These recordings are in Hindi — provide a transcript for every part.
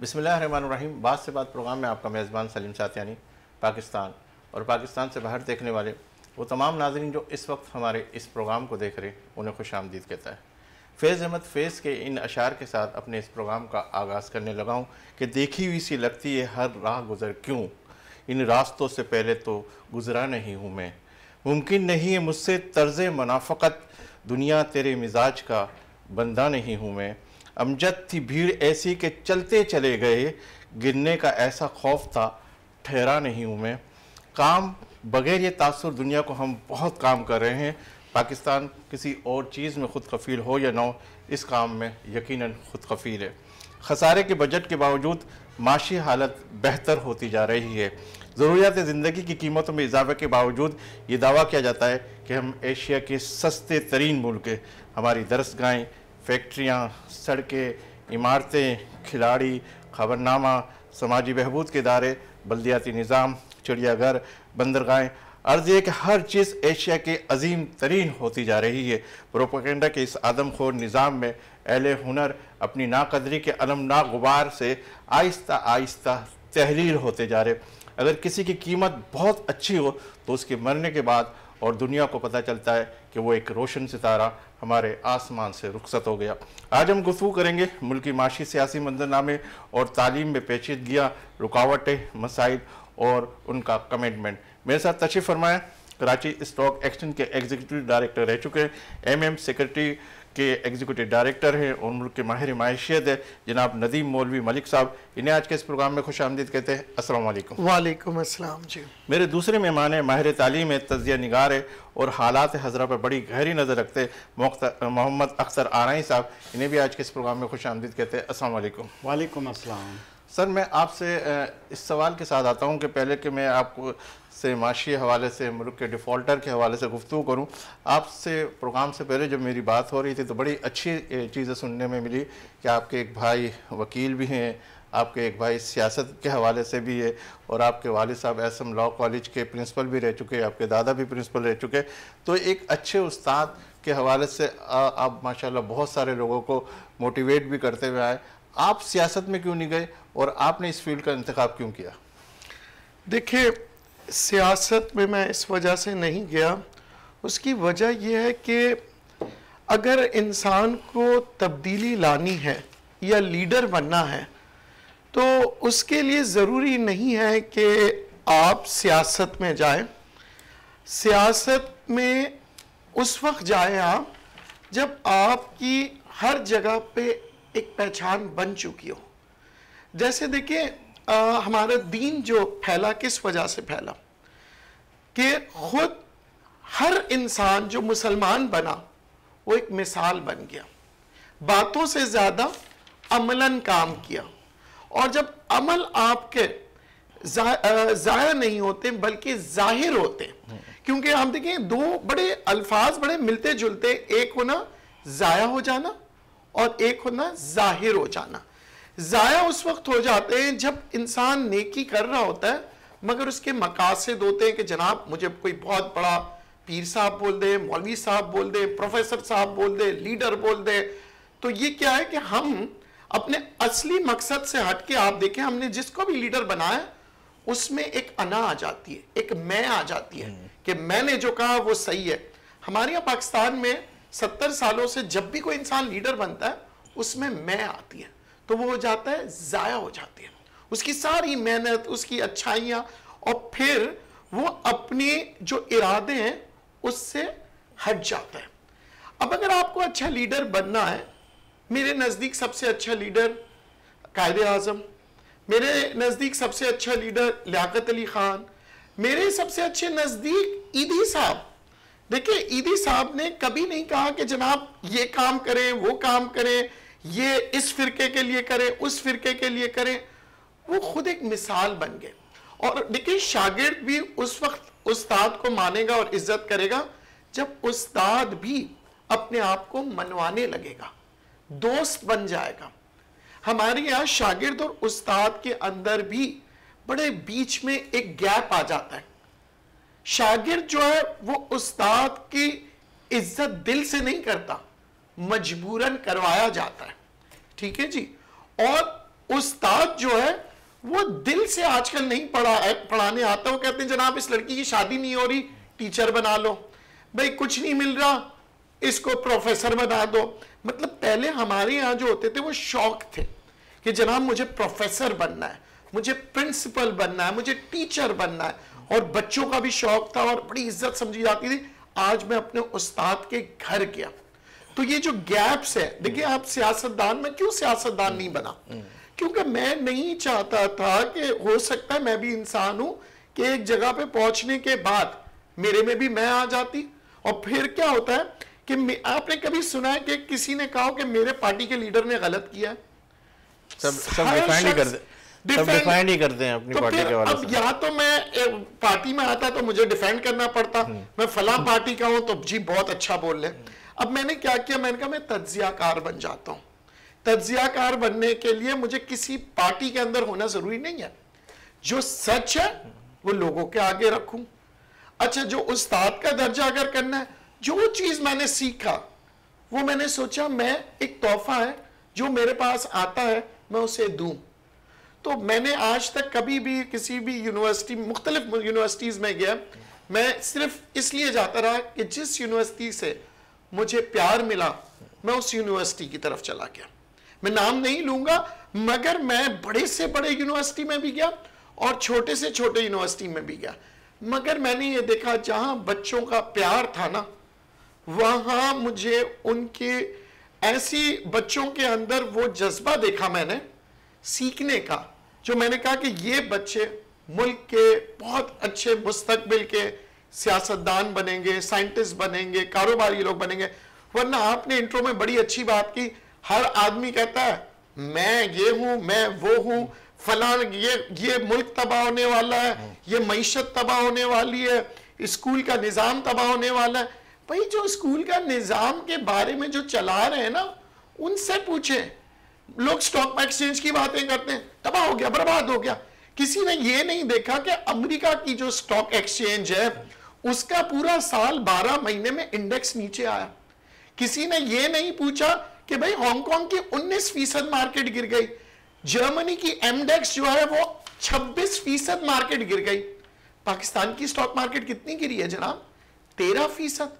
बिसमीम बात से बात प्रोग्राम में आपका मेज़बान सलीम सातयानी पाकिस्तान और पाकिस्तान से बाहर देखने वाले वो तमाम नाजरन जो इस वक्त हमारे इस प्रोग्राम को देख रहे उन्हें खुश आमदीद कहता है फैज़ अहमद फैज़ के इन अशार के साथ अपने इस प्रोग्राम का आगाज़ करने लगा हूँ कि देखी हुई सी लगती है हर राह गुज़र क्यों इन रास्तों से पहले तो गुज़रा नहीं हूँ मैं मुमकिन नहीं है मुझसे तर्ज मुनाफत दुनिया तेरे मिजाज का बंदा नहीं हूँ मैं अमजद थी भीड़ ऐसी के चलते चले गए गिरने का ऐसा खौफ था ठहरा नहीं हूँ मैं काम बगैर ये तासर दुनिया को हम बहुत काम कर रहे हैं पाकिस्तान किसी और चीज़ में ख़ुद कफ़ील हो या ना हो इस काम में यकीन ख़ुद कफ़ील है खसारे के बजट के बावजूद माशी हालत बेहतर होती जा रही है ज़रूरियात ज़िंदगी की कीमतों में इजाफे के बावजूद ये दावा किया जाता है कि हम एशिया के सस्ते तरीन मुल्क हैं हमारी दरसगाहें फैक्ट्रियाँ सड़कें इमारतें खिलाड़ी खबरनामा समाजी बहबूद के इदारे बल्दियाती निज़ाम चिड़ियाघर बंदरगाहें अर्ज यह कि हर चीज़ एशिया के अजीम तरीन होती जा रही है प्रोपोकेंडा के इस आदमखोर निज़ाम में अहल हुनर अपनी नाकदरी के अलम ना गुबार से आहिस्ता आहिस्ता तहरीर होते जा रहे अगर किसी की कीमत बहुत अच्छी हो तो उसके मरने के बाद और दुनिया को पता चलता है कि वो एक रोशन सितारा हमारे आसमान से रुखसत हो गया आज हम गुफ्तु करेंगे मुल्की माशी सियासी मंजरनामे और तालीम में पेचीदगियाँ रुकावटें मसाइल और उनका कमिटमेंट मेरे साथ तशीफ फरमाएँ कराची स्टॉक एक्सचेंज के एग्जीक्यूटिव डायरेक्टर रह चुके हैं एम एम सेक्रेटरी के एग्जीक्यूटिव डायरेक्टर हैं और मुल्क के माहिर मायशियत है जनाब नदीम मौलवी मलिक साहब इन्हें आज के इस प्रोग्राम में खुश आमदीद कहते हैं असल वालेकुम अस्सलाम जी मेरे दूसरे मेहमान हैं माहिर तालीम है तजिया निगार है और हालात हजरा पर बड़ी गहरी नज़र रखते मोहम्मद अख्तर आरई साहब इन्हें भी आज के इस प्रोग्राम में खुश आमदीद कहते हैं असलम वालेकुम असलम सर मैं आपसे इस सवाल के साथ आता हूँ कि पहले कि मैं आपको से माशी हवाले से मुल्क के डिफ़ॉल्टर के हवाले से गुफ्तु करूँ आपसे प्रोग्राम से पहले जब मेरी बात हो रही थी तो बड़ी अच्छी चीज़ें सुनने में मिली कि आपके एक भाई वकील भी हैं आपके एक भाई सियासत के हवाले से भी है और आपके वालिद साहब एस एम लॉ कॉलेज के प्रिंसिपल भी रह चुके हैं आपके दादा भी प्रिंसिपल रह चुके तो एक अच्छे उस्ताद के हवाले से आप माशाल्लाह बहुत सारे लोगों को मोटिवेट भी करते हुए आए आप सियासत में क्यों नहीं गए और आपने इस फील्ड का इंतखब क्यों किया देखिए सियासत में मैं इस वजह से नहीं गया उसकी वजह यह है कि अगर इंसान को तब्दीली लानी है या लीडर बनना है तो उसके लिए ज़रूरी नहीं है कि आप सियासत में जाएं सियासत में उस वक्त जाएं आप जब आपकी हर जगह पे एक पहचान बन चुकी हो जैसे देखिए हमारा दीन जो फैला किस वजह से फैला कि खुद हर इंसान जो मुसलमान बना वो एक मिसाल बन गया बातों से ज़्यादा अमलन काम किया और जब अमल आपके ज़ाया नहीं होते बल्कि ज़ाहिर होते क्योंकि हम देखें दो बड़े अल्फाज बड़े मिलते जुलते एक होना ज़ाया हो जाना और एक होना ज़ाहिर हो जाना ज़ाया उस वक्त हो जाते हैं जब इंसान नेकी कर रहा होता है मगर उसके मकासद होते हैं कि जनाब मुझे कोई बहुत बड़ा पीर साहब बोल दे मौलवी साहब बोल दे प्रोफेसर साहब बोल दे लीडर बोल दे तो ये क्या है कि हम अपने असली मकसद से हट के आप देखें हमने जिसको भी लीडर बनाया उसमें एक अना आ जाती है एक मैं आ जाती है हम्म। कि मैंने जो कहा वो सही है हमारे यहाँ पाकिस्तान में सत्तर सालों से जब भी कोई इंसान लीडर बनता है उसमें मैं आती है तो वो हो जाता है ज़ाया हो जाती है उसकी सारी मेहनत उसकी अच्छाइयाँ और फिर वो अपने जो इरादे हैं उससे हट जाता है अब अगर आपको अच्छा लीडर बनना है मेरे नज़दीक सबसे अच्छा लीडर कायद अजम मेरे नज़दीक सबसे अच्छा लीडर लियाकत अली ख़ान मेरे सबसे अच्छे नज़दीक ईदी साहब देखिए ईदी साहब ने कभी नहीं कहा कि जनाब ये काम करें वो काम करें ये इस फिरके के लिए करें उस फिरके के लिए करें वो खुद एक मिसाल बन गए और देखिए शागिर्द भी उस वक्त उस्ताद को मानेगा और इज्जत करेगा जब उस्ताद भी अपने आप को मनवाने लगेगा दोस्त बन जाएगा हमारे यहाँ शागिर्द और उस्ताद के अंदर भी बड़े बीच में एक गैप आ जाता है शागिर्द जो है वो उस्ताद की इज्जत दिल से नहीं करता मजबूरन करवाया जाता है ठीक है जी और उस्ताद जो है वो दिल से आजकल नहीं पढ़ा पढ़ाने आता वो कहते हैं जनाब इस लड़की की शादी नहीं हो रही टीचर बना लो भाई कुछ नहीं मिल रहा इसको प्रोफेसर बना दो मतलब पहले हमारे यहाँ जो होते थे वो शौक थे कि जनाब मुझे प्रोफेसर बनना है मुझे प्रिंसिपल बनना है मुझे टीचर बनना है और बच्चों का भी शौक था और बड़ी इज्जत समझी जाती थी आज मैं अपने उस्ताद के घर गया तो ये जो गैप्स है देखिए आप सियासतदान में क्यों सियासतदान नहीं बना क्योंकि मैं नहीं चाहता था कि हो सकता है मैं भी इंसान हूं कि एक जगह पे पहुंचने के बाद मेरे में भी मैं आ जाती और फिर क्या होता है कि आपने कभी सुना है कि किसी ने कहा कि मेरे पार्टी के लीडर ने गलत किया सब सब ही करते सब ही करते हैं अपनी तो पार्टी के वाले अब या तो मैं पार्टी में आता तो मुझे डिफेंड करना पड़ता हम्म। मैं फला पार्टी का हूं तो जी बहुत अच्छा बोल रहे अब मैंने क्या किया मैंने कहा मैं तजियाकार बन जाता हूं तजियाकार बनने के लिए मुझे किसी पार्टी के अंदर होना जरूरी नहीं है जो सच है वो लोगों के आगे रखूं अच्छा जो उस्ताद का दर्जा अगर करना है जो चीज मैंने सीखा वो मैंने सोचा मैं एक तोहफा है जो मेरे पास आता है मैं उसे दूं तो मैंने आज तक कभी भी किसी भी यूनिवर्सिटी मुख्तलिफ यूनिवर्सिटीज़ में गया मैं सिर्फ इसलिए जाता रहा कि जिस यूनिवर्सिटी से मुझे प्यार मिला मैं उस यूनिवर्सिटी की तरफ चला गया मैं नाम नहीं लूंगा मगर मैं बड़े से बड़े यूनिवर्सिटी में भी गया और छोटे से छोटे यूनिवर्सिटी में भी गया मगर मैंने ये देखा जहां बच्चों का प्यार था ना वहां मुझे उनके ऐसी बच्चों के अंदर वो जज्बा देखा मैंने सीखने का जो मैंने कहा कि ये बच्चे मुल्क के बहुत अच्छे मुस्तबिल के सियासतदान बनेंगे साइंटिस्ट बनेंगे कारोबारी लोग बनेंगे वरना आपने इंट्रो में बड़ी अच्छी बात की हर आदमी कहता है मैं ये हूं मैं वो हूं फलान ये ये मुल्क तबाह होने वाला है हाँ। ये मीशत तबाह होने वाली है स्कूल का निज़ाम तबाह होने वाला है भाई जो स्कूल का निज़ाम के बारे में जो चला रहे हैं ना उनसे पूछें लोग स्टॉक एक्सचेंज की बातें करते हैं तबाह हो गया बर्बाद हो गया किसी ने ये नहीं देखा कि अमेरिका की जो स्टॉक एक्सचेंज है उसका पूरा साल 12 महीने में इंडेक्स नीचे आया किसी ने ये नहीं पूछा कि भाई हांगकांग की 19 फीसद मार्केट गिर गई जर्मनी की एमडेक्स जो है वो 26 फीसद मार्केट गिर गई पाकिस्तान की स्टॉक मार्केट कितनी गिरी है जनाब तेरह फीसद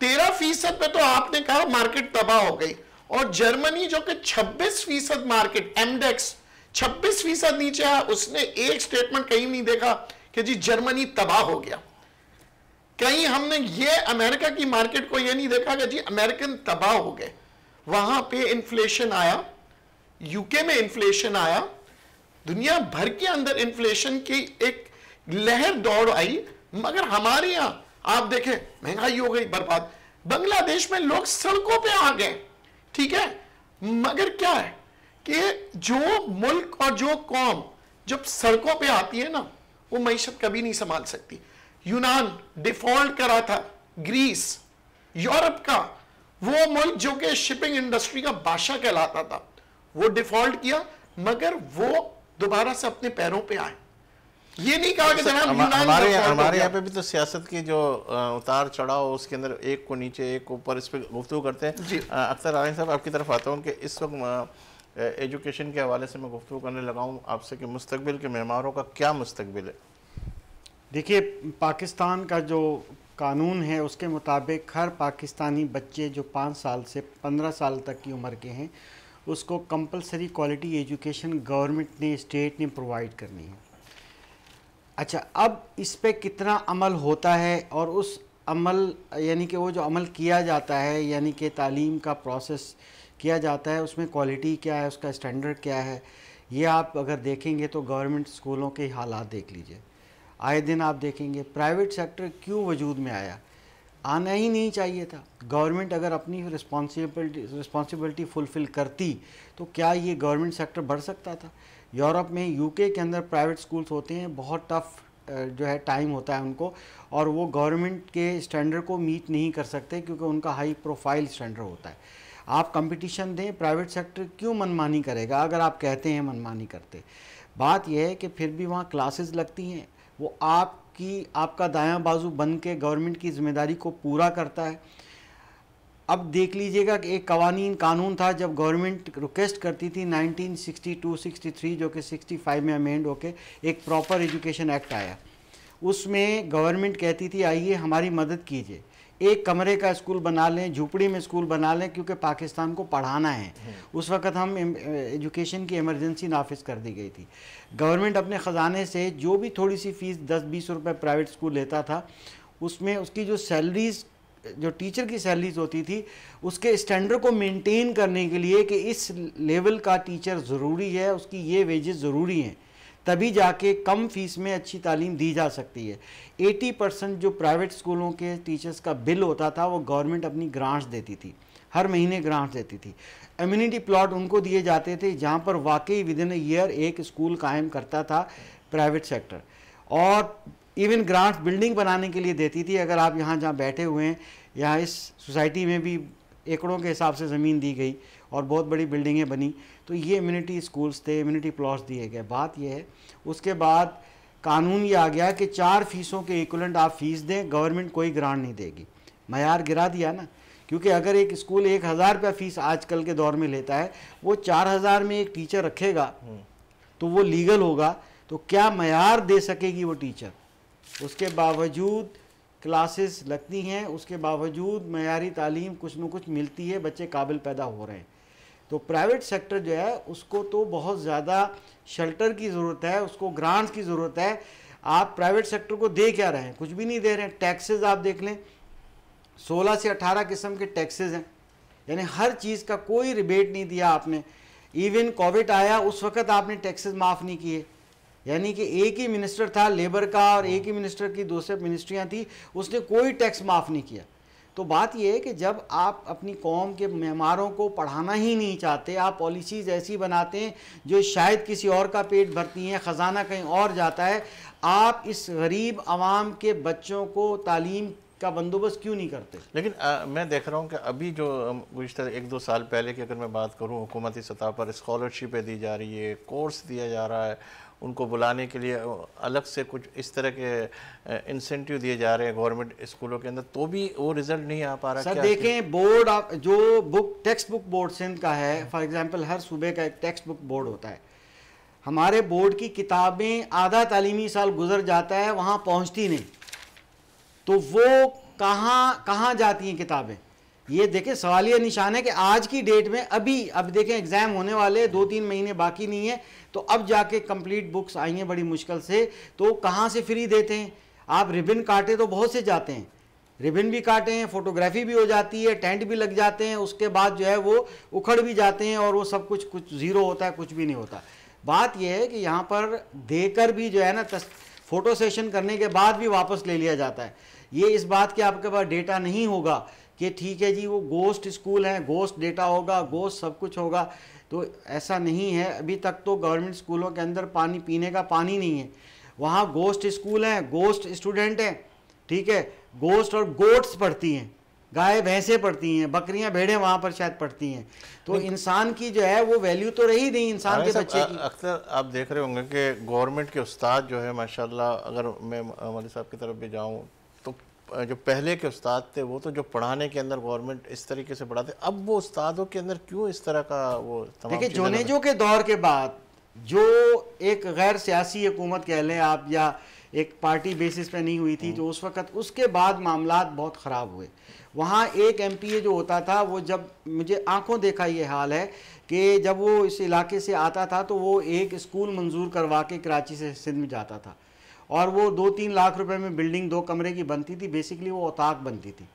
तेरह फीसद पे तो आपने कहा मार्केट तबाह हो गई और जर्मनी जो कि 26 फीसद मार्केट एमडेक्स 26 फीसद नीचे है उसने एक स्टेटमेंट कहीं नहीं देखा कि जी जर्मनी तबाह हो गया कहीं हमने ये अमेरिका की मार्केट को ये नहीं देखा कि जी अमेरिकन तबाह हो गए वहां पे इन्फ्लेशन आया यूके में इन्फ्लेशन आया दुनिया भर के अंदर इन्फ्लेशन की एक लहर दौड़ आई मगर हमारे यहां आप देखें महंगाई हो गई बर्बाद बांग्लादेश में लोग सड़कों पे आ गए ठीक है मगर क्या है कि जो मुल्क और जो कौम जब सड़कों पे आती है ना वो मीशत कभी नहीं संभाल सकती यूनान डिफॉल्ट करा था ग्रीस यूरोप का वो मुल्क जो कि शिपिंग इंडस्ट्री का बादशाह कहलाता था वो डिफॉल्ट किया मगर वो दोबारा से अपने पैरों पे आए ये नहीं कहा कि हमारे हमारे यहाँ पे भी तो सियासत के जो उतार चढ़ाव उसके अंदर एक को नीचे एक को ऊपर इस पर गुफ्तु करते हैं अक्सर आलिम साहब आपकी तरफ आता हूँ कि इस वक्त एजुकेशन के हवाले से मैं गुफ्तु करने लगा हूँ आपसे कि मुस्तबिल के मेहमानों का क्या मुस्तबिल है देखिए पाकिस्तान का जो कानून है उसके मुताबिक हर पाकिस्तानी बच्चे जो पाँच साल से पंद्रह साल तक की उम्र के हैं उसको कंपलसरी क्वालिटी एजुकेशन गवर्नमेंट ने स्टेट ने प्रोवाइड करनी है अच्छा अब इस पर कितना अमल होता है और उस अमल यानी कि वो जो अमल किया जाता है यानी कि तालीम का प्रोसेस किया जाता है उसमें क्वालिटी क्या है उसका स्टैंडर्ड क्या है ये आप अगर देखेंगे तो गवर्नमेंट स्कूलों के हालात देख लीजिए आए दिन आप देखेंगे प्राइवेट सेक्टर क्यों वजूद में आया आना ही नहीं चाहिए था गवर्नमेंट अगर अपनी रिस्पॉन्सिबिलिटी रिस्पॉन्सिबिलिटी फुलफ़िल करती तो क्या ये गवर्नमेंट सेक्टर बढ़ सकता था यूरोप में यूके के अंदर प्राइवेट स्कूल्स होते हैं बहुत टफ़ जो है टाइम होता है उनको और वो गवर्नमेंट के स्टैंडर्ड को मीट नहीं कर सकते क्योंकि उनका हाई प्रोफाइल स्टैंडर्ड होता है आप कंपटीशन दें प्राइवेट सेक्टर क्यों मनमानी करेगा अगर आप कहते हैं मनमानी करते बात यह है कि फिर भी वहाँ क्लासेस लगती हैं वो आपकी आपका दायां बाजू बन के गवर्नमेंट की जिम्मेदारी को पूरा करता है अब देख लीजिएगा कि एक कवानीन कानून था जब गवर्नमेंट रिक्वेस्ट करती थी 1962-63 जो कि 65 में अमेंड होके एक प्रॉपर एजुकेशन एक्ट आया उसमें गवर्नमेंट कहती थी आइए हमारी मदद कीजिए एक कमरे का स्कूल बना लें झुपड़ी में स्कूल बना लें क्योंकि पाकिस्तान को पढ़ाना है हम्म। उस वक्त हम एजुकेशन की एमरजेंसी नाफिज कर दी गई थी गवर्नमेंट अपने ख़जाने से जो भी थोड़ी सी फ़ीस दस बीस रुपये प्राइवेट स्कूल लेता था उसमें उसकी जो सैलरीज जो टीचर की सैलरीज होती थी उसके स्टैंडर्ड को मेंटेन करने के लिए कि इस लेवल का टीचर ज़रूरी है उसकी ये वेजेस ज़रूरी हैं तभी जाके कम फीस में अच्छी तालीम दी जा सकती है 80 परसेंट जो प्राइवेट स्कूलों के टीचर्स का बिल होता था वो गवर्नमेंट अपनी ग्रांट्स देती थी हर महीने ग्रांट देती थी एम्यूनिटी प्लॉट उनको दिए जाते थे जहाँ पर वाकई विद इन ईयर एक स्कूल कायम करता था प्राइवेट सेक्टर और इवन ग्रांट बिल्डिंग बनाने के लिए देती थी अगर आप यहाँ जहाँ बैठे हुए हैं यहाँ इस सोसाइटी में भी एकड़ों के हिसाब से ज़मीन दी गई और बहुत बड़ी बिल्डिंगें बनी तो ये इम्यूनिटी स्कूल्स थे इम्यूनिटी प्लॉट्स दिए गए बात यह है उसके बाद कानून ये आ गया कि चार फीसों के इक्वलेंट आप फीस दें गवर्नमेंट कोई ग्रांट नहीं देगी मैार गिरा दिया ना क्योंकि अगर एक स्कूल एक हज़ार रुपया फीस आजकल के दौर में लेता है वो चार हज़ार में एक टीचर रखेगा हम्म। तो वो लीगल होगा तो क्या मैार दे सकेगी वो टीचर उसके बावजूद क्लासेस लगती हैं उसके बावजूद मैारी तालीम कुछ न कुछ मिलती है बच्चे काबिल पैदा हो रहे हैं तो प्राइवेट सेक्टर जो है उसको तो बहुत ज़्यादा शेल्टर की ज़रूरत है उसको ग्रांट की ज़रूरत है आप प्राइवेट सेक्टर को दे क्या रहे हैं कुछ भी नहीं दे रहे हैं टैक्सेस आप देख लें 16 से 18 किस्म के टैक्सेस हैं यानी हर चीज़ का कोई रिबेट नहीं दिया आपने इवन कोविड आया उस वक्त आपने टैक्सेस माफ़ नहीं किए यानी कि एक ही मिनिस्टर था लेबर का और एक ही मिनिस्टर की दूसरे मिनिस्ट्रियाँ थी उसने कोई टैक्स माफ़ नहीं किया तो बात यह है कि जब आप अपनी कौम के मेहमानों को पढ़ाना ही नहीं चाहते आप पॉलिसीज़ ऐसी बनाते हैं जो शायद किसी और का पेट भरती हैं ख़जाना कहीं और जाता है आप इस गरीब आवाम के बच्चों को तालीम का बंदोबस्त क्यों नहीं करते लेकिन आ, मैं देख रहा हूँ कि अभी जो गुजत एक दो साल पहले की अगर मैं बात करूँ हुकूमती सतह पर स्कॉलरशिपें दी जा रही है कोर्स दिया जा रहा है उनको बुलाने के लिए अलग से कुछ इस तरह के इंसेंटिव दिए जा रहे हैं गवर्नमेंट स्कूलों के अंदर तो भी वो रिजल्ट नहीं आ पा रहा सर देखें बोर्ड आप जो book text book board Sindh का है फॉर एग्जांपल हर सूबे का एक टेक्स्ट बुक बोर्ड होता है हमारे बोर्ड की किताबें आधा तालीमी साल गुजर जाता है वहाँ पहुँचती नहीं तो वो कहाँ कहाँ जाती हैं किताबें ये देखें सवाल यह निशान है कि आज की डेट में अभी अब देखें एग्ज़ाम होने वाले दो तीन महीने बाकी नहीं है तो अब जाके कंप्लीट बुक्स आई हैं बड़ी मुश्किल से तो कहाँ से फ्री देते हैं आप रिबन काटे तो बहुत से जाते हैं रिबन भी काटे हैं फोटोग्राफी भी हो जाती है टेंट भी लग जाते हैं उसके बाद जो है वो उखड़ भी जाते हैं और वो सब कुछ कुछ ज़ीरो होता है कुछ भी नहीं होता बात यह है कि यहाँ पर देकर भी जो है ना तस, फोटो सेशन करने के बाद भी वापस ले लिया जाता है ये इस बात के आपके पास डेटा नहीं होगा कि ठीक है जी वो गोस्ट स्कूल हैं गोस्ट डेटा होगा गोस्ट सब कुछ होगा तो ऐसा नहीं है अभी तक तो गवर्नमेंट स्कूलों के अंदर पानी पीने का पानी नहीं है वहाँ गोस्ट स्कूल हैं गोस्ट स्टूडेंट हैं ठीक है गोस्ट और गोट्स पढ़ती हैं गाय भैंसे पढ़ती हैं बकरियां भेड़ें वहाँ पर शायद पढ़ती हैं तो इंसान की जो है वो वैल्यू तो रही नहीं इंसान के बच्चे की अक्सर आप देख रहे होंगे कि गवर्नमेंट के उस्ताद जो है माशाल्लाह अगर मैं हमारे साहब की तरफ भी जाऊँ जो पहले के उस्ताद थे वो तो जो पढ़ाने के अंदर गवर्नमेंट इस तरीके से पढ़ाते अब वो उस्तादों के अंदर क्यों इस तरह का वो देखिए जोनेजो के दौर के बाद जो एक गैर सियासी हुकूमत कह लें आप या एक पार्टी बेसिस पे नहीं हुई थी जो हम्म। तो उस वक्त उसके बाद मामला बहुत ख़राब हुए वहाँ एक एम जो होता था वो जब मुझे आंखों देखा ये हाल है कि जब वो इस इलाके से आता था तो वो एक स्कूल मंजूर करवा के कराची से सिंध में जाता था और वो दो तीन लाख रुपए में बिल्डिंग दो कमरे की बनती थी बेसिकली वो औताक बनती थी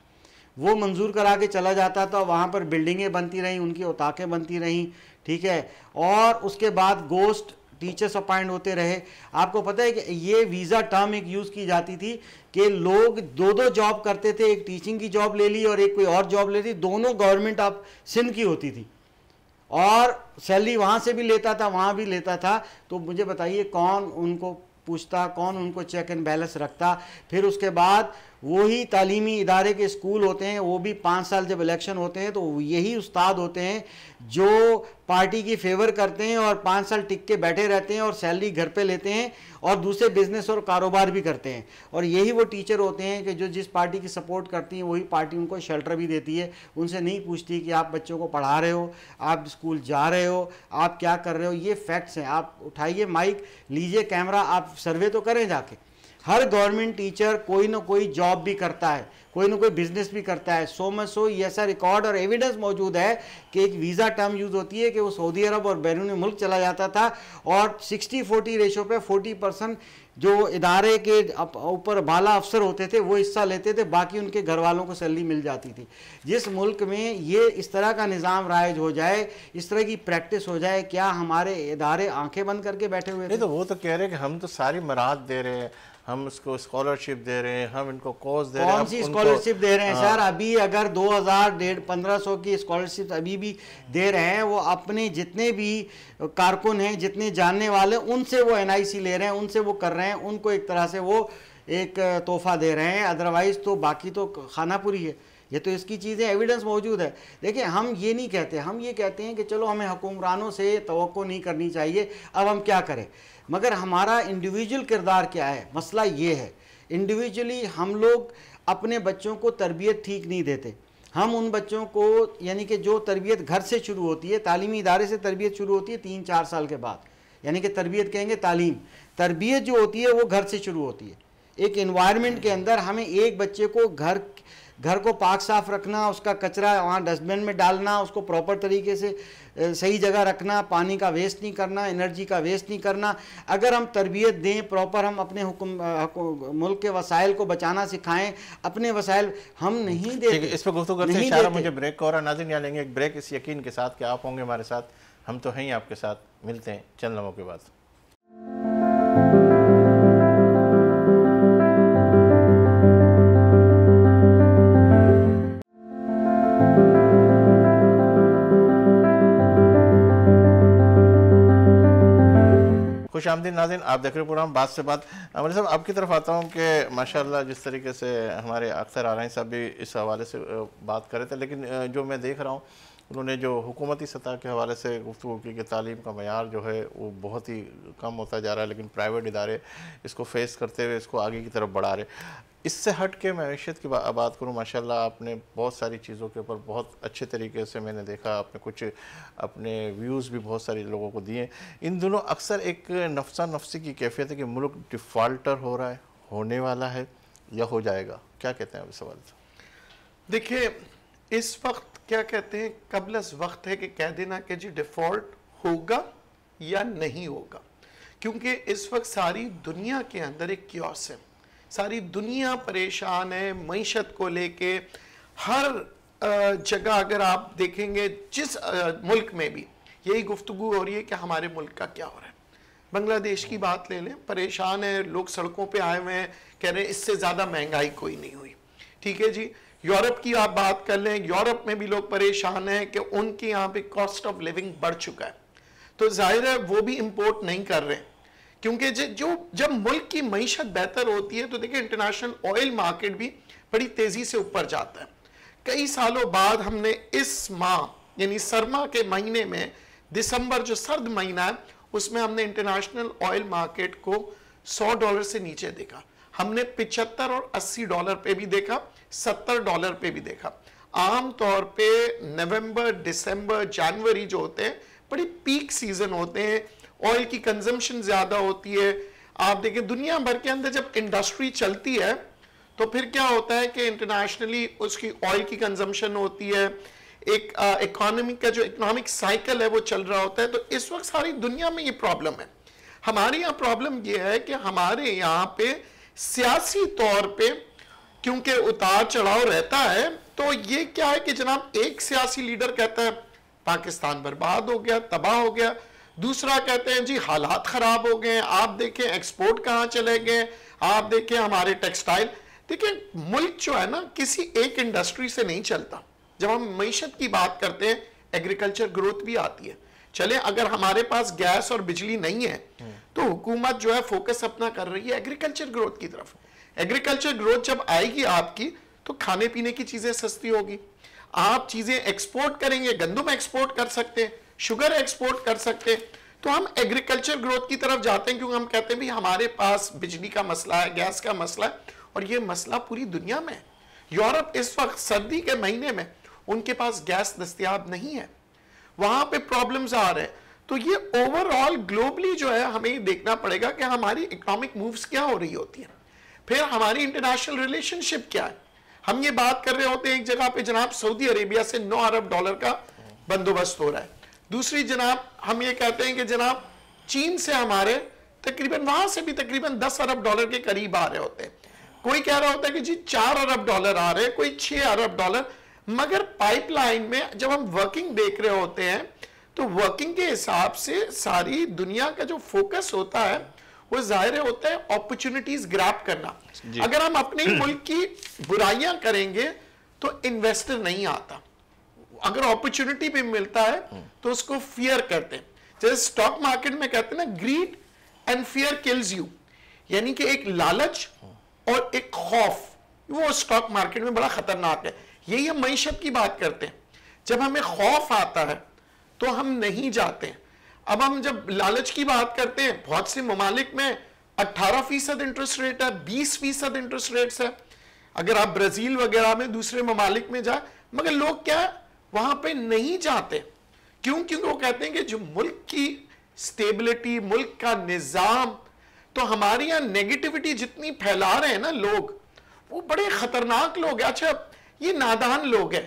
वो मंजूर करा के चला जाता था वहाँ पर बिल्डिंगें बनती रहीं उनकी औताकें बनती रहीं ठीक है और उसके बाद गोस्ट टीचर्स अपॉइंट होते रहे आपको पता है कि ये वीज़ा टर्म एक यूज़ की जाती थी कि लोग दो दो जॉब करते थे एक टीचिंग की जॉब ले ली और एक कोई और जॉब ले ली दोनों गवर्नमेंट आप सिंध की होती थी और सैलरी वहाँ से भी लेता था वहाँ भी लेता था तो मुझे बताइए कौन उनको पूछता कौन उनको चेक एंड बैलेंस रखता फिर उसके बाद वही तालीमी इदारे के स्कूल होते हैं वो भी पाँच साल जब इलेक्शन होते हैं तो यही उस्ताद होते हैं जो पार्टी की फेवर करते हैं और पाँच साल टिक के बैठे रहते हैं और सैलरी घर पे लेते हैं और दूसरे बिजनेस और कारोबार भी करते हैं और यही वो टीचर होते हैं कि जो जिस पार्टी की सपोर्ट करती हैं वही पार्टी उनको शेल्टर भी देती है उनसे नहीं पूछती कि आप बच्चों को पढ़ा रहे हो आप स्कूल जा रहे हो आप क्या कर रहे हो ये फैक्ट्स हैं आप उठाइए माइक लीजिए कैमरा आप सर्वे तो करें जाके हर गवर्नमेंट टीचर कोई ना कोई जॉब भी करता है कोई ना कोई बिजनेस भी करता है सो मच सो ये ऐसा रिकॉर्ड और एविडेंस मौजूद है कि एक वीज़ा टर्म यूज़ होती है कि वो सऊदी अरब और बैरून मुल्क चला जाता था और 60 40 रेशो पे 40 परसेंट जो इदारे के ऊपर बाला अफसर होते थे वो हिस्सा लेते थे बाकी उनके घर वालों को सैलरी मिल जाती थी जिस मुल्क में ये इस तरह का निज़ाम राइज हो जाए इस तरह की प्रैक्टिस हो जाए क्या हमारे इदारे आंखें बंद करके बैठे हुए नहीं तो वो तो कह रहे हैं कि हम तो सारी मराहत दे रहे हैं हम इसको स्कॉलरशिप दे रहे हैं हम इनको कोर्स दे रहे हैं कौन सी स्कॉलरशिप दे रहे हैं हाँ। सर अभी अगर 2000 डेढ़ पंद्रह सौ की स्कॉलरशिप अभी भी दे रहे हैं वो अपने जितने भी कारकुन हैं जितने जानने वाले उनसे वो एनआईसी ले रहे हैं उनसे वो कर रहे हैं उनको एक तरह से वो एक तोहफा दे रहे हैं अदरवाइज़ तो बाकी तो खानापुरी है ये तो इसकी चीज़ें एविडेंस मौजूद है देखिए हम ये नहीं कहते हम ये कहते हैं कि चलो हमें हुकुमरानों से तो नहीं करनी चाहिए अब हम क्या करें मगर हमारा इंडिविजुअल किरदार क्या है मसला ये है इंडिविजुअली हम लोग अपने बच्चों को तरबियत ठीक नहीं देते हम उन बच्चों को यानी कि जो तरबियत घर से शुरू होती है तालीमी इदारे से तरबियत शुरू होती है तीन चार साल के बाद यानी कि तरबियत कहेंगे तालीम तरबियत जो होती है वो घर से शुरू होती है एक इन्वायरमेंट के अंदर हमें एक बच्चे को घर घर को पाक साफ रखना उसका कचरा वहाँ डस्टबिन में डालना उसको प्रॉपर तरीके से सही जगह रखना पानी का वेस्ट नहीं करना एनर्जी का वेस्ट नहीं करना अगर हम तरबियत दें प्रॉपर हम अपने हुकुम हुकुम, मुल्क के वसाइल को बचाना सिखाएं अपने वसाइल हम नहीं देते इस पर गुफ्तु करते हैं मुझे ब्रेक और नाजिन यहाँ लेंगे एक ब्रेक इस यकीन के साथ कि आप होंगे हमारे साथ हम तो हैं ही आपके साथ मिलते हैं चंद लोगों के बाद खुश आमदी नाजिन आप देख रहे प्रोग्राम बात से बात अमर साहब आपकी तरफ आता हूँ कि माशाल्लाह जिस तरीके से हमारे अक्सर आरानी साहब भी इस हवाले से बात कर रहे थे लेकिन जो मैं देख रहा हूँ उन्होंने जो हुकूमती सतह के हवाले से गुफ्तु की कि तालीम का मैार जो है वो बहुत ही कम होता जा रहा है लेकिन प्राइवेट इदारे इसको फेस करते हुए इसको आगे की तरफ बढ़ा रहे इससे हट के मैं मैशत की बा, बात करूँ माशाल्लाह आपने बहुत सारी चीज़ों के ऊपर बहुत अच्छे तरीके से मैंने देखा आपने कुछ अपने व्यूज़ भी बहुत सारे लोगों को दिए इन दोनों अक्सर एक नफसा नफसी की कैफियत है कि मुल्क डिफ़ाल्टर हो रहा है होने वाला है या हो जाएगा क्या कहते हैं अभी सवाल से देखिए इस वक्त क्या कहते हैं कबलस वक्त है कि कह देना कि जी डिफॉल्ट होगा या नहीं होगा क्योंकि इस वक्त सारी दुनिया के अंदर एक क्योस है सारी दुनिया परेशान है मीशत को लेके हर जगह अगर आप देखेंगे जिस मुल्क में भी यही गुफ्तु हो रही है कि हमारे मुल्क का क्या हो रहा है बांग्लादेश की बात ले लें परेशान है लोग सड़कों पे आए हुए हैं कह रहे हैं इससे ज़्यादा महंगाई कोई नहीं हुई ठीक है जी यूरोप की आप बात कर लें यूरोप में भी लोग परेशान हैं कि उनके यहाँ पे कॉस्ट ऑफ लिविंग बढ़ चुका है तो जाहिर है वो भी इम्पोर्ट नहीं कर रहे क्योंकि जो जब मुल्क की मीशत बेहतर होती है तो देखिए इंटरनेशनल ऑयल मार्केट भी बड़ी तेज़ी से ऊपर जाता है कई सालों बाद हमने इस माह यानी सरमा के महीने में दिसंबर जो सर्द महीना है उसमें हमने इंटरनेशनल ऑयल मार्केट को 100 डॉलर से नीचे देखा हमने 75 और 80 डॉलर पे भी देखा सत्तर डॉलर पे भी देखा आमतौर पे नवंबर दिसंबर जनवरी जो होते हैं बड़े पीक सीजन होते हैं ऑयल की कंजम्पशन ज़्यादा होती है आप देखें दुनिया भर के अंदर जब इंडस्ट्री चलती है तो फिर क्या होता है कि इंटरनेशनली उसकी ऑयल की कंजम्पशन होती है एक इकोनॉमिक का जो इकोनॉमिक साइकिल है वो चल रहा होता है तो इस वक्त सारी दुनिया में ये प्रॉब्लम है हमारे यहाँ प्रॉब्लम ये है कि हमारे यहाँ पे सियासी तौर पे क्योंकि उतार चढ़ाव रहता है तो ये क्या है कि जनाब एक सियासी लीडर कहता है पाकिस्तान बर्बाद हो गया तबाह हो गया दूसरा कहते हैं जी हालात खराब हो गए आप देखें एक्सपोर्ट कहाँ चले गए आप देखें हमारे टेक्सटाइल देखिए मुल्क जो है ना किसी एक इंडस्ट्री से नहीं चलता जब हम मीशत की बात करते हैं एग्रीकल्चर ग्रोथ भी आती है चले अगर हमारे पास गैस और बिजली नहीं है हम्म। तो हुकूमत जो है फोकस अपना कर रही है एग्रीकल्चर ग्रोथ की तरफ एग्रीकल्चर ग्रोथ जब आएगी आपकी तो खाने पीने की चीजें सस्ती होगी आप चीजें एक्सपोर्ट करेंगे गंदम एक्सपोर्ट कर सकते हैं शुगर एक्सपोर्ट कर सकते हैं तो हम एग्रीकल्चर ग्रोथ की तरफ जाते हैं क्योंकि हम कहते हैं भाई हमारे पास बिजली का मसला है गैस का मसला है और ये मसला पूरी दुनिया में है यूरोप इस वक्त सर्दी के महीने में उनके पास गैस दस्तियाब नहीं है वहां पे प्रॉब्लम्स आ रहे हैं तो ये ओवरऑल ग्लोबली जो है हमें देखना पड़ेगा कि हमारी इकोनॉमिक मूव्स क्या हो रही होती है फिर हमारी इंटरनेशनल रिलेशनशिप क्या है हम ये बात कर रहे होते हैं एक जगह पे जनाब सऊदी अरेबिया से 9 अरब डॉलर का बंदोबस्त हो रहा है दूसरी जनाब हम ये कहते हैं कि जनाब चीन से हमारे तकरीबन वहां से भी तकरीबन 10 अरब डॉलर के करीब आ रहे होते हैं कोई कह रहा होता है कि जी चार अरब डॉलर आ रहे हैं कोई छह अरब डॉलर मगर पाइपलाइन में जब हम वर्किंग देख रहे होते हैं तो वर्किंग के हिसाब से सारी दुनिया का जो फोकस होता है वो जाहिर होता है अपॉर्चुनिटीज ग्रैप करना अगर हम अपने मुल्क की बुराइयां करेंगे तो इन्वेस्टर नहीं आता अगर अपॉर्चुनिटी भी मिलता है हम्म। तो उसको फियर करते हैं जैसे स्टॉक मार्केट में कहते हैं ना greed and fear kills you यानी कि एक लालच हम्म। और एक खौफ वो स्टॉक मार्केट में बड़ा खतरनाक है यही हम मीशत की बात करते हैं जब हमें खौफ आता है तो हम नहीं जाते हैं अब हम जब लालच की बात करते हैं बहुत से ममालिक में 18 फीसद इंटरेस्ट रेट है 20 फीसद इंटरेस्ट रेट है अगर आप ब्राजील वगैरह में दूसरे ममालिक में जाए मगर लोग क्या वहां पे नहीं जाते क्यों क्योंकि वो कहते हैं कि जो मुल्क की स्टेबिलिटी मुल्क का निज़ाम तो हमारे यहाँ नेगेटिविटी जितनी फैला रहे हैं ना लोग वो बड़े खतरनाक लोग हैं अच्छा ये नादान लोग हैं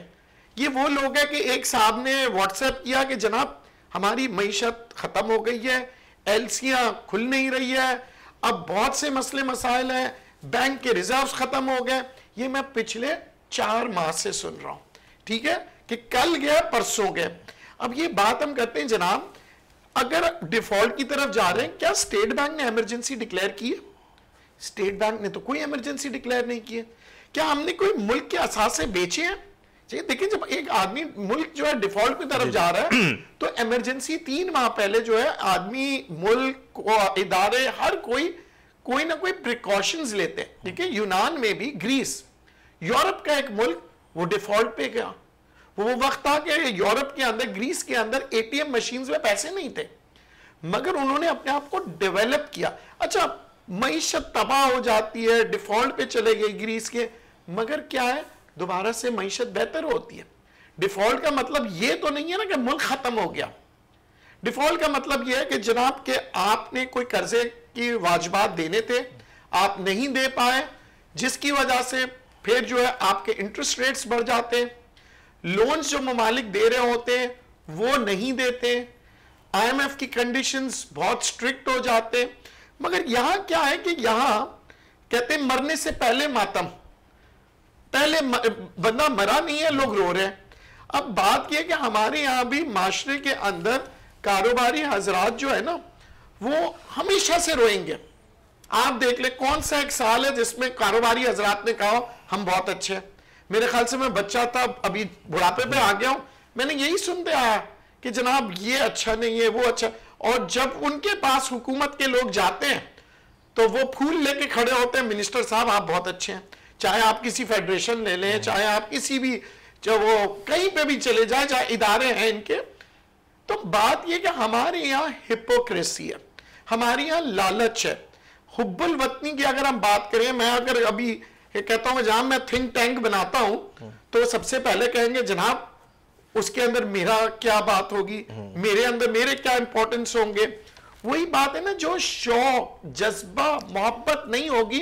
ये वो लोग हैं कि एक साहब ने व्हाट्सएप किया कि जनाब हमारी मीशत ख़त्म हो गई है एलसियाँ खुल नहीं रही है अब बहुत से मसले मसाइल हैं बैंक के रिजर्व्स ख़त्म हो गए ये मैं पिछले चार माह से सुन रहा हूँ ठीक है कि कल गया परसों गए अब ये बात हम करते हैं जनाब अगर डिफॉल्ट की तरफ जा रहे हैं क्या स्टेट बैंक ने इमरजेंसी डिक्लेयर की है स्टेट बैंक ने तो कोई इमरजेंसी डिक्लेयर नहीं की है क्या हमने कोई मुल्क के असासे बेचे हैं चाहिए देखिए जब एक आदमी मुल्क जो है डिफॉल्ट की तरफ जा रहा है तो इमरजेंसी तीन माह पहले जो है आदमी मुल्क इदारे हर कोई कोई ना कोई प्रिकॉशंस लेते हैं ठीक है यूनान में भी ग्रीस यूरोप का एक मुल्क वो डिफॉल्ट पे गया वो वक्त था कि यूरोप के अंदर ग्रीस के अंदर एटीएम मशीन्स में पैसे नहीं थे मगर उन्होंने अपने आप को डेवलप किया अच्छा मीशत तबाह हो जाती है डिफॉल्ट पे चले गए ग्रीस के मगर क्या है दोबारा से मीशत बेहतर होती है डिफॉल्ट का मतलब ये तो नहीं है ना कि मुल्क ख़त्म हो गया डिफॉल्ट का मतलब यह है कि जनाब के आपने कोई कर्जे की वाजबात देने थे आप नहीं दे पाए जिसकी वजह से फिर जो है आपके इंटरेस्ट रेट्स बढ़ जाते हैं लोन्स जो ममालिक दे रहे होते हैं वो नहीं देते आईएमएफ की कंडीशंस बहुत स्ट्रिक्ट हो जाते मगर यहां क्या है कि यहां कहते मरने से पहले मातम पहले बंदा मरा नहीं है लोग रो रहे हैं अब बात यह कि हमारे यहां भी माशरे के अंदर कारोबारी हजरात जो है ना वो हमेशा से रोएंगे आप देख ले कौन सा एक साल है जिसमें कारोबारी हजरात ने कहा हम बहुत अच्छे हैं मेरे ख्याल से मैं बच्चा था अभी बुढ़ापे पे आ गया हूं मैंने यही सुनते आया कि जनाब ये अच्छा नहीं है वो अच्छा और जब उनके पास हुकूमत के लोग जाते हैं तो वो फूल लेके खड़े होते हैं मिनिस्टर साहब आप बहुत अच्छे हैं चाहे आप किसी फेडरेशन ले लें हम्म। चाहे आप किसी भी जब वो कहीं पे भी चले जाए चाहे इदारे हैं इनके तो बात यह कि हमारे यहाँ हिपोक्रेसी है हमारे यहाँ लालच है हुब्बुल वतनी की अगर हम बात करें मैं अगर अभी कहता हूँ जहां मैं थिंक टैंक बनाता हूँ हम्म। तो सबसे पहले कहेंगे जनाब उसके अंदर मेरा क्या बात होगी हम्म। मेरे अंदर मेरे क्या इंपॉर्टेंस होंगे वही बात है ना जो शौक जज्बा मोहब्बत नहीं होगी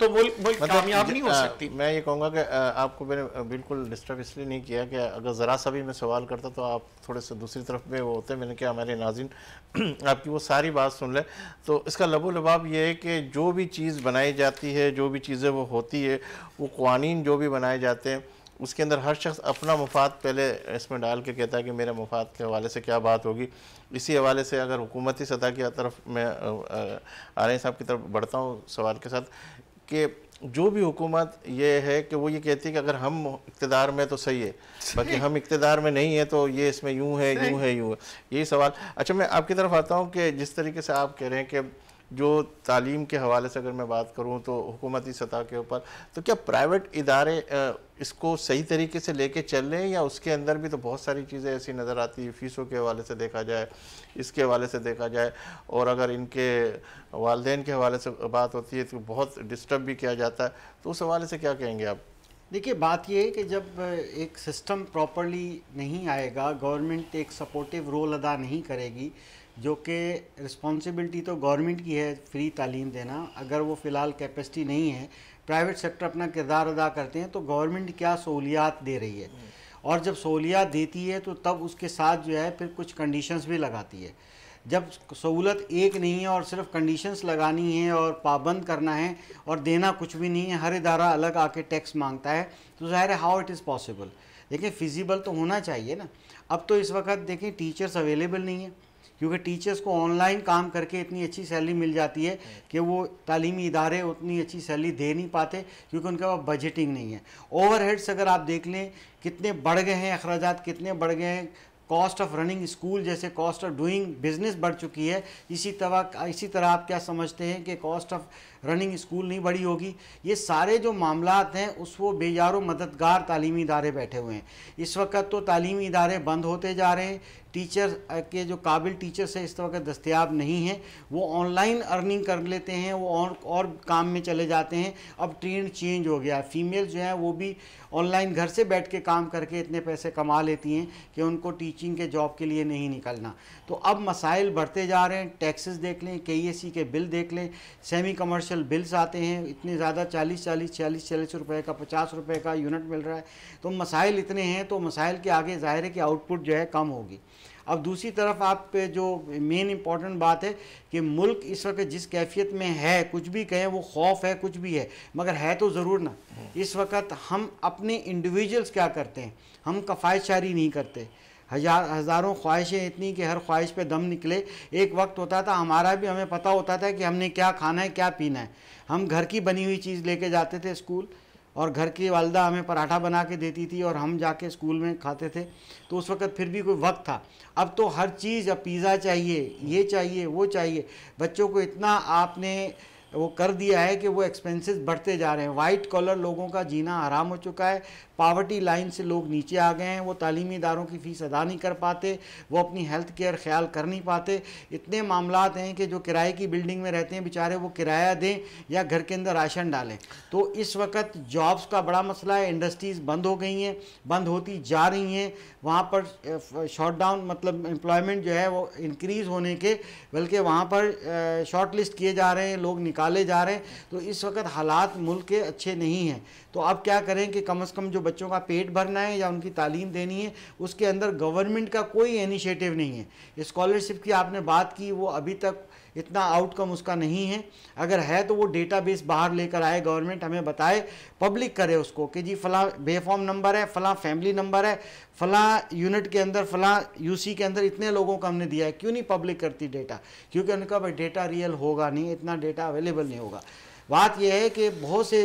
तो मुल्क मुल्क मतलब कामयाब नहीं हो हाँ, सकती मैं ये कहूँगा कि आपको मैंने बिल्कुल डिस्टर्ब इसलिए नहीं किया कि अगर ज़रा सा भी मैं सवाल करता तो आप थोड़े से दूसरी तरफ में वो होते मैंने कहा हमारे नाजिन आपकी वो सारी बात सुन ले तो इसका लबो लबाब ये है कि जो भी चीज़ बनाई जाती है जो भी चीज़ें वो होती है वो कवानी जो भी बनाए जाते हैं उसके अंदर हर शख्स अपना मफाद पहले इसमें डाल के कहता है कि मेरे मफाद के हवाले से क्या बात होगी इसी हवाले से अगर हुकूमती सतह की तरफ मैं आर साहब की तरफ बढ़ता हूँ सवाल के साथ कि जो भी हुकूमत ये है कि वो ये कहती है कि अगर हम इकतदार में तो सही है बाकी हम इकतदार में नहीं है तो ये इसमें यूँ है यूँ है यूँ है यही सवाल अच्छा मैं आपकी तरफ आता हूँ कि जिस तरीके से आप कह रहे हैं कि जो तालीम के हवाले से अगर मैं बात करूँ तो हुकूमती सतह के ऊपर तो क्या प्राइवेट इदारे इसको सही तरीके से लेके चल रहे हैं या उसके अंदर भी तो बहुत सारी चीज़ें ऐसी नज़र आती है फ़ीसों के हवाले से देखा जाए इसके हवाले से देखा जाए और अगर इनके वालदे के हवाले से बात होती है तो बहुत डिस्टर्ब भी किया जाता है तो उस हवाले से क्या कहेंगे आप देखिए बात यह है कि जब एक सिस्टम प्रॉपरली नहीं आएगा गवर्नमेंट एक सपोर्टिव रोल अदा नहीं करेगी जो कि रिस्पॉन्सिबिलिटी तो गवर्नमेंट की है फ्री तालीम देना अगर वो फ़िलहाल कैपेसिटी नहीं है प्राइवेट सेक्टर अपना किरदार अदा करते हैं तो गवर्नमेंट क्या सहूलियात दे रही है और जब सहूलियात देती है तो तब उसके साथ जो है फिर कुछ कंडीशंस भी लगाती है जब सहूलत एक नहीं है और सिर्फ कंडीशंस लगानी है और पाबंद करना है और देना कुछ भी नहीं है हर इदारा अलग आके टैक्स मांगता है तो ज़ाहिर है हाउ इट इज़ पॉसिबल देखिए फिजिबल तो होना चाहिए ना अब तो इस वक्त देखें टीचर्स अवेलेबल नहीं है क्योंकि टीचर्स को ऑनलाइन काम करके इतनी अच्छी सैलरी मिल जाती है हम्म। कि वो तालीमी इदारे उतनी अच्छी सैलरी दे नहीं पाते क्योंकि उनके पास बजटिंग नहीं है ओवरहेड्स अगर आप देख लें कितने बढ़ गए हैं अखराज कितने बढ़ गए हैं कॉस्ट ऑफ रनिंग स्कूल जैसे कॉस्ट ऑफ डूइंग बिजनेस बढ़ चुकी है इसी तरह इसी तरह आप क्या समझते हैं कि कॉस्ट ऑफ रनिंग स्कूल नहीं बढ़ी होगी ये सारे जो मामला हैं उस वो बेजारों मददगार तालीमी इदारे बैठे हुए हैं इस वक्त तो तालीमी इदारे बंद होते जा रहे हैं टीचर के जो काबिल टीचर्स हैं इस वक्त दस्तियाब नहीं हैं वो ऑनलाइन अर्निंग कर लेते हैं वो और और काम में चले जाते हैं अब ट्रेंड चेंज हो गया है फीमेल जो हैं वो भी ऑनलाइन घर से बैठ के काम करके इतने पैसे कमा लेती हैं कि उनको टीचिंग के जॉब के लिए नहीं निकलना तो अब मसाइल बढ़ते जा रहे हैं टैक्सेस देख लें e e के के बिल देख लें सेमी कमर्शियल कमर्शियल बिल्स आते हैं इतने ज़्यादा चालीस चालीस छियालीस छियालीस रुपये का पचास रुपये का यूनिट मिल रहा है तो मसाइल इतने हैं तो मसाइल के आगे ज़ाहिर है कि आउटपुट जो है कम होगी अब दूसरी तरफ आप पे जो मेन इम्पॉर्टेंट बात है कि मुल्क इस वक्त जिस कैफियत में है कुछ भी कहें वो खौफ है कुछ भी है मगर है तो ज़रूर ना इस वक्त हम अपने इंडिविजुअल्स क्या करते हैं हम कफायत शारी नहीं करते हजार हज़ारों ख्वाहिशें इतनी कि हर ख्वाहिश पे दम निकले एक वक्त होता था हमारा भी हमें पता होता था कि हमने क्या खाना है क्या पीना है हम घर की बनी हुई चीज़ लेके जाते थे स्कूल और घर की वालदा हमें पराठा बना के देती थी और हम जाके स्कूल में खाते थे तो उस वक्त फिर भी कोई वक्त था अब तो हर चीज़ अब पिज़्ज़ा चाहिए ये चाहिए वो चाहिए बच्चों को इतना आपने वो कर दिया है कि वो एक्सपेंसेस बढ़ते जा रहे हैं वाइट कॉलर लोगों का जीना आराम हो चुका है पावर्टी लाइन से लोग नीचे आ गए हैं वो तालीमी इदारों की फ़ीस अदा नहीं कर पाते वो अपनी हेल्थ केयर ख्याल कर नहीं पाते इतने मामला हैं कि जो किराए की बिल्डिंग में रहते हैं बेचारे वो किराया दें या घर के अंदर राशन डालें तो इस वक्त जॉब्स का बड़ा मसला है इंडस्ट्रीज़ बंद हो गई हैं बंद होती जा रही हैं वहाँ पर शॉर्ट डाउन मतलब एम्प्लॉयमेंट जो है वो इंक्रीज़ होने के बल्कि वहाँ पर शॉर्ट लिस्ट किए जा रहे हैं लोग निकाले जा रहे हैं तो इस वक्त हालात मुल्क के अच्छे नहीं हैं तो आप क्या करें कि कम से कम जो बच्चों का पेट भरना है या उनकी तालीम देनी है उसके अंदर गवर्नमेंट का कोई इनिशिएटिव नहीं है स्कॉलरशिप की आपने बात की वो अभी तक इतना आउटकम उसका नहीं है अगर है तो वो डेटाबेस बाहर लेकर आए गवर्नमेंट हमें बताए पब्लिक करे उसको कि जी फला बेफॉर्म नंबर है फला फैमिली नंबर है फला यूनिट के अंदर फला यूसी के अंदर इतने लोगों को हमने दिया है क्यों नहीं पब्लिक करती डेटा क्योंकि उनका भाई डेटा रियल होगा नहीं इतना डेटा अवेलेबल नहीं होगा बात यह है कि बहुत से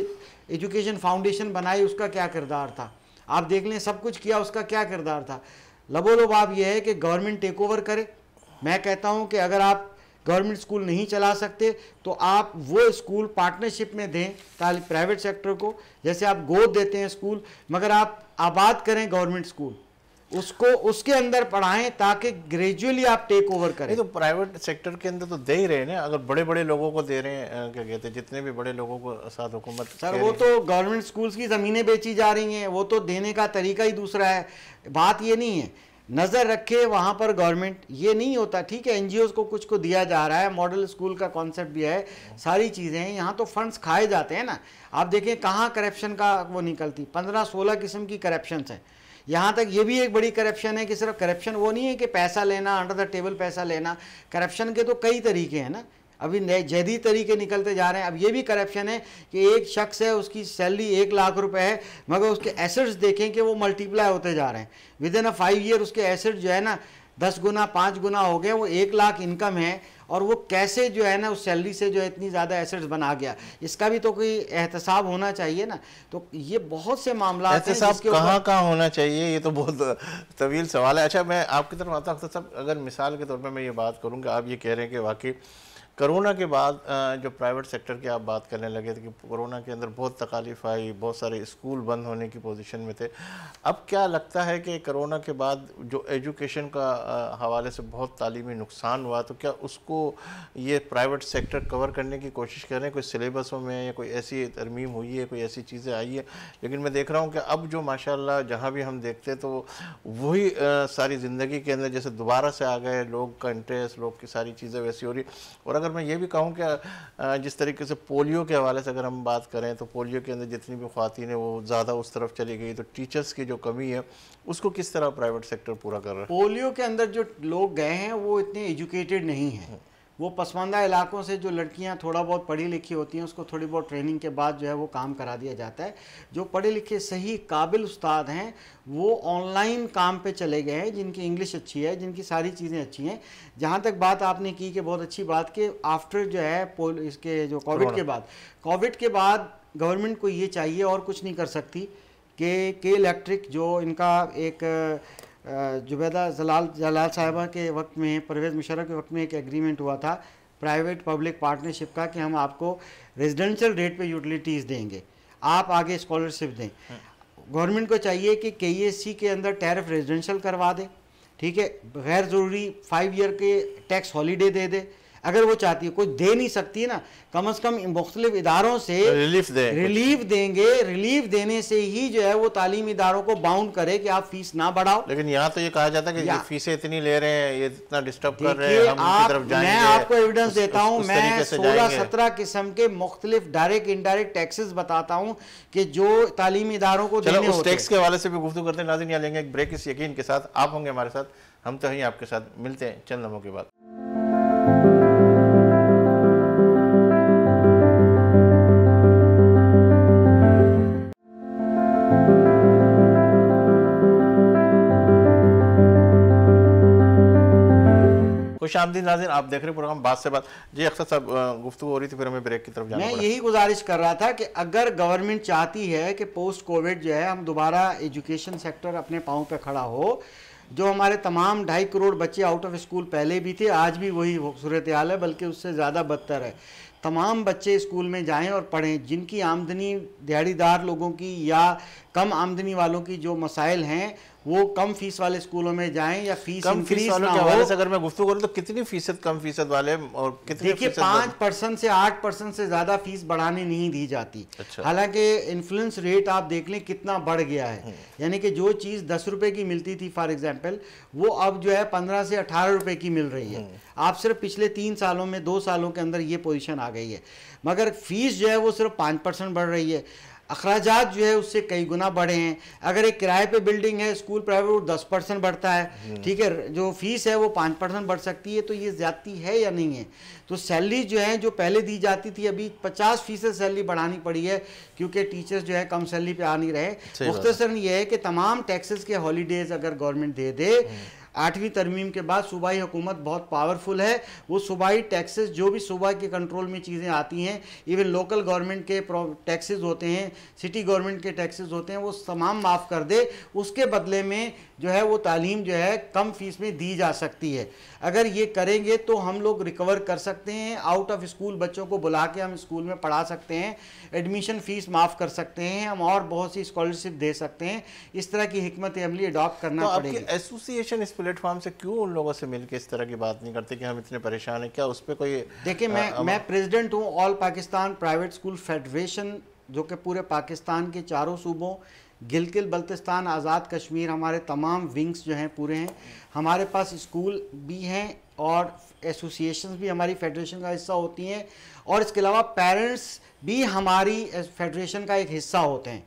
एजुकेशन फाउंडेशन बनाई उसका क्या किरदार था आप देख लें सब कुछ किया उसका क्या किरदार था लबोलब आप यह है कि गवर्नमेंट टेक ओवर करे मैं कहता हूँ कि अगर आप गवर्नमेंट स्कूल नहीं चला सकते तो आप वो स्कूल पार्टनरशिप में दें प्राइवेट सेक्टर को जैसे आप गोद देते हैं स्कूल मगर आप आबाद करें गवर्नमेंट स्कूल उसको उसके अंदर पढ़ाएं ताकि ग्रेजुअली आप टेक ओवर करें तो प्राइवेट सेक्टर के अंदर तो दे ही रहे ना अगर बड़े बड़े लोगों को दे रहे हैं क्या कहते हैं जितने भी बड़े लोगों को साथ हुकूमत सर वो तो गवर्नमेंट स्कूल्स की ज़मीनें बेची जा रही हैं वो तो देने का तरीका ही दूसरा है बात ये नहीं है नज़र रखे वहाँ पर गवर्नमेंट ये नहीं होता ठीक है ओज को कुछ को दिया जा रहा है मॉडल स्कूल का कॉन्सेप्ट भी है सारी चीज़ें हैं यहाँ तो फंड्स खाए जाते हैं ना आप देखें कहाँ करप्शन का वो निकलती पंद्रह सोलह किस्म की करप्शन हैं यहाँ तक ये भी एक बड़ी करप्शन है कि सिर्फ करप्शन वो नहीं है कि पैसा लेना अंडर द टेबल पैसा लेना करप्शन के तो कई तरीके हैं ना अभी नए जदीद तरीके निकलते जा रहे हैं अब ये भी करप्शन है कि एक शख्स है उसकी सैलरी एक लाख रुपए है मगर उसके एसेट्स देखें कि वो मल्टीप्लाई होते जा रहे हैं within a five year उसके एसेट जो है ना दस गुना पाँच गुना हो गए वो एक लाख इनकम है और वो कैसे जो है ना उस सैलरी से जो है इतनी ज़्यादा एसेट्स बना गया इसका भी तो कोई एहतसाब होना चाहिए ना तो ये बहुत से मामला कहाँ कहाँ होना चाहिए ये तो बहुत तवील सवाल है अच्छा मैं आपकी तरफ आता हूँ साहब अगर मिसाल के तौर पर मैं ये बात करूँगा आप ये कह रहे हैं कि वाकई कोरोना के बाद जो प्राइवेट सेक्टर की आप बात करने लगे थे कि कोरोना के अंदर बहुत तकालीफ आई बहुत सारे स्कूल बंद होने की पोजीशन में थे अब क्या लगता है कि कोरोना के बाद जो एजुकेशन का हवाले से बहुत तालीमी नुकसान हुआ तो क्या उसको ये प्राइवेट सेक्टर कवर करने की कोशिश कर रहे हैं कोई सिलेबसों में या कोई ऐसी तरमीम हुई है कोई ऐसी चीज़ें आई है लेकिन मैं देख रहा हूँ कि अब जो माशाला जहाँ भी हम देखते तो वही सारी ज़िंदगी के अंदर जैसे दोबारा से आ गए लोग का इंटरेस्ट लोग की सारी चीज़ें वैसी हो रही और अगर और मैं ये भी कहूँ कि जिस तरीके से पोलियो के हवाले से अगर हम बात करें तो पोलियो के अंदर जितनी भी खातन है वो ज़्यादा उस तरफ चली गई तो टीचर्स की जो कमी है उसको किस तरह प्राइवेट सेक्टर पूरा कर रहा है पोलियो के अंदर जो लोग गए हैं वो इतने एजुकेटेड नहीं हैं वो पसमानदा इलाकों से जो लड़कियां थोड़ा बहुत पढ़ी लिखी होती हैं उसको थोड़ी बहुत ट्रेनिंग के बाद जो है वो काम करा दिया जाता है जो पढ़े लिखे सही काबिल उस्ताद हैं वो ऑनलाइन काम पे चले गए हैं जिनकी इंग्लिश अच्छी है जिनकी सारी चीज़ें अच्छी हैं जहाँ तक बात आपने की कि बहुत अच्छी बात कि आफ्टर जो है इसके जो कोविड के बाद कोविड के बाद गवर्नमेंट को ये चाहिए और कुछ नहीं कर सकती कि के इलेक्ट्रिक जो इनका एक जुबैदा जलाल जलाल साहिबा के वक्त में परवेज़ मुशरफ के वक्त में एक एग्रीमेंट हुआ था प्राइवेट पब्लिक पार्टनरशिप का कि हम आपको रेजिडेंशियल रेट पे यूटिलिटीज़ देंगे आप आगे स्कॉलरशिप दें गवर्नमेंट को चाहिए कि के e के अंदर टैरिफ रेजिडेंशियल करवा दें ठीक है गैर ज़रूरी फाइव ईयर के टैक्स हॉलीडे दे दे अगर वो चाहती है कोई दे नहीं सकती है ना कम अज कम मुख्तलिफ इदारों से रिलीफ दे रिलीफ देंगे रिलीफ देने से ही जो है वो तालीम इदारों को बाउंड करे कि आप फीस ना बढ़ाओ लेकिन यहाँ तो ये कहा जाता है कि फीसें इतनी ले रहे हैं ये इतना डिस्टर्ब कर रहे हैं आप, मैं आपको एविडेंस देता हूँ मैं सोलह सत्रह किस्म के मुख्तलिफ डायरेक्ट इनडायरेक्ट टैक्सेस बताता हूँ कि जो तालीम इदारों को टैक्स के हवाले से भी गुफ्तु करते हैं नाजिन लेंगे एक ब्रेक इस यकीन के साथ आप होंगे हमारे साथ हम तो यहीं आपके साथ मिलते हैं चंद लम्हों के बाद खुश आमदी नाजिन आप देख रहे प्रोग्राम बात से बात जी अक्सर साहब गुफ्तु हो रही थी फिर हमें ब्रेक की तरफ जाना मैं यही गुजारिश कर रहा था कि अगर गवर्नमेंट चाहती है कि पोस्ट कोविड जो है हम दोबारा एजुकेशन सेक्टर अपने पाँव पर खड़ा हो जो हमारे तमाम ढाई करोड़ बच्चे आउट ऑफ स्कूल पहले भी थे आज भी वही सूरत हाल है बल्कि उससे ज़्यादा बदतर है तमाम बच्चे स्कूल में जाएं और पढ़ें जिनकी आमदनी दिहाड़ीदार लोगों की या कम आमदनी वालों की जो मसाइल हैं वो कम फीस वाले स्कूलों में जाएं या फीस कम फीस वालों के अगर मैं गुफ्तु करूं तो कितनी फीसद कम फीसद वाले और कितने देखिए पाँच परसेंट से आठ परसेंट से ज़्यादा फीस बढ़ाने नहीं दी जाती अच्छा। हालांकि इन्फ्लुएंस रेट आप देख लें कितना बढ़ गया है हम्म। यानी कि जो चीज़ दस रुपये की मिलती थी फॉर एग्जाम्पल वो अब जो है पंद्रह से अठारह रुपये की मिल रही है हम्म। आप सिर्फ पिछले तीन सालों में दो सालों के अंदर ये पोजिशन आ गई है मगर फीस जो है वो सिर्फ पाँच परसेंट बढ़ रही है अखराज जो है उससे कई गुना बढ़े हैं अगर एक किराए पे बिल्डिंग है स्कूल प्राइवेट वो दस परसेंट बढ़ता है हम्म। ठीक है जो फीस है वो पाँच परसेंट बढ़ सकती है तो ये ज्यादती है या नहीं है तो सैलरी जो है जो पहले दी जाती थी अभी पचास फीसद सैलरी बढ़ानी पड़ी है क्योंकि टीचर्स जो है कम सैलरी पे आ नहीं रहे मुख्तसर ये है कि तमाम टैक्सेस के हॉलीडेज अगर गवर्नमेंट दे दे हम्म। आठवीं तरमीम के बाद सूबाई हुकूमत बहुत पावरफुल है वो सूबाई टैक्सेस जो भी सूबा के कंट्रोल में चीज़ें आती हैं इवन लोकल गवर्नमेंट के टैक्सेस होते हैं सिटी गवर्नमेंट के टैक्सेस होते हैं वो तमाम माफ़ कर दे उसके बदले में जो है वो तालीम जो है कम फीस में दी जा सकती है अगर ये करेंगे तो हम लोग रिकवर कर सकते हैं आउट ऑफ स्कूल बच्चों को बुला के हम स्कूल में पढ़ा सकते हैं एडमिशन फ़ीस माफ़ कर सकते हैं हम और बहुत सी स्कॉलरशिप दे सकते हैं इस तरह की हमत अमली अडॉप्ट करना तो पड़ेगी एसोसिएशन इस प्लेटफॉर्म से क्यों उन लोगों से मिलकर इस तरह की बात नहीं करते कि हम इतने परेशान हैं क्या उस पर कोई देखिए मैं मैं प्रेजिडेंट हूँ all Pakistan private school federation जो कि पूरे पाकिस्तान के चारों सूबों गिलगिल बल्तिस्तान आज़ाद कश्मीर हमारे तमाम विंग्स जो हैं पूरे हैं हमारे पास स्कूल भी हैं और एसोसिएशंस भी हमारी फेडरेशन का हिस्सा होती हैं और इसके अलावा पेरेंट्स भी हमारी फेडरेशन का एक हिस्सा होते हैं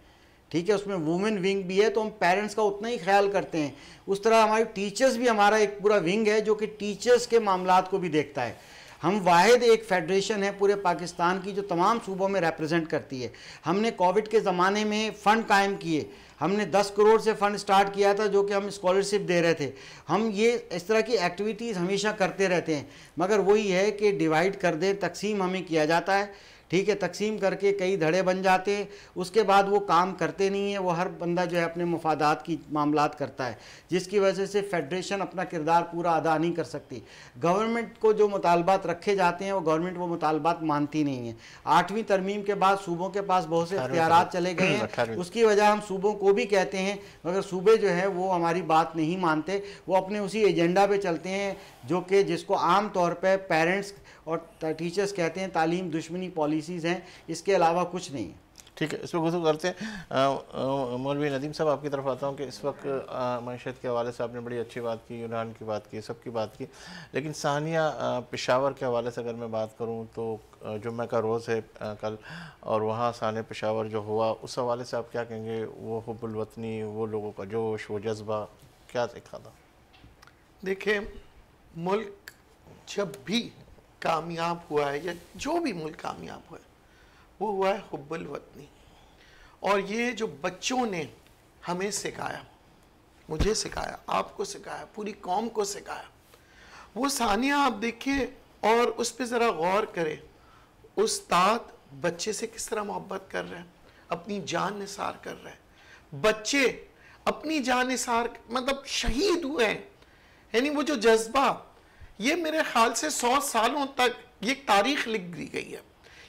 ठीक है उसमें वुमेन विंग भी है तो हम पेरेंट्स का उतना ही ख्याल करते हैं उस तरह हमारी टीचर्स भी हमारा एक पूरा विंग है जो कि टीचर्स के मामला को भी देखता है हम वाद एक फेडरेशन है पूरे पाकिस्तान की जो तमाम सूबों में रिप्रेजेंट करती है हमने कोविड के ज़माने में फ़ंड कायम किए हमने 10 करोड़ से फ़ंड स्टार्ट किया था जो कि हम स्कॉलरशिप दे रहे थे हम ये इस तरह की एक्टिविटीज़ हमेशा करते रहते हैं मगर वही है कि डिवाइड कर दें तकसीम हमें किया जाता है ठीक है तकसीम करके कई धड़े बन जाते हैं उसके बाद वो काम करते नहीं हैं वो हर बंदा जो है अपने मफादात की मामला करता है जिसकी वजह से फेडरेशन अपना किरदार पूरा अदा नहीं कर सकती गवर्नमेंट को जो मुतालबात रखे जाते हैं वो गवर्नमेंट वो मुतालबात मानती नहीं है आठवीं तरमीम के बाद सूबों के पास बहुत से अख्तियार चले गए हैं उसकी वजह हम सूबों को भी कहते हैं मगर सूबे जो है वो हमारी बात नहीं मानते वो अपने उसी एजेंडा पर चलते हैं जो कि जिसको आम तौर पर पेरेंट्स और टीचर्स कहते हैं तालीम दुश्मनी पॉलिसीज़ हैं इसके अलावा कुछ नहीं ठीक है इस पर गुजर करते हैं मौलवी नदीम साहब आपकी तरफ आता हूँ कि इस वक्त मैशत के हवाले से आपने बड़ी अच्छी बात की यूनान की बात की सब की बात की लेकिन सानिया पेशावर के हवाले से अगर मैं बात करूँ तो जुम्मे का रोज़ है कल और वहाँ सानिया पेशावर जो हुआ उस हवाले से आप क्या कहेंगे वो हब्बुलवतनी वो लोगों का जोश वो जज्बा क्या देखा था देखिए मुल्क जब भी कामयाब हुआ है या जो भी मुल्क कामयाब हुआ है वो हुआ है हब्बुल वतनी और ये जो बच्चों ने हमें सिखाया मुझे सिखाया आपको सिखाया पूरी कौम को सिखाया वो सानिया आप देखिए और उस पर ज़रा गौर करें उस्ताद बच्चे से किस तरह मोहब्बत कर रहे हैं अपनी जान निसार कर रहे हैं बच्चे अपनी जान निसार मतलब शहीद हुए हैं यानी वो जो जज्बा ये मेरे ख्याल से सौ सालों तक ये तारीख लिख दी गई है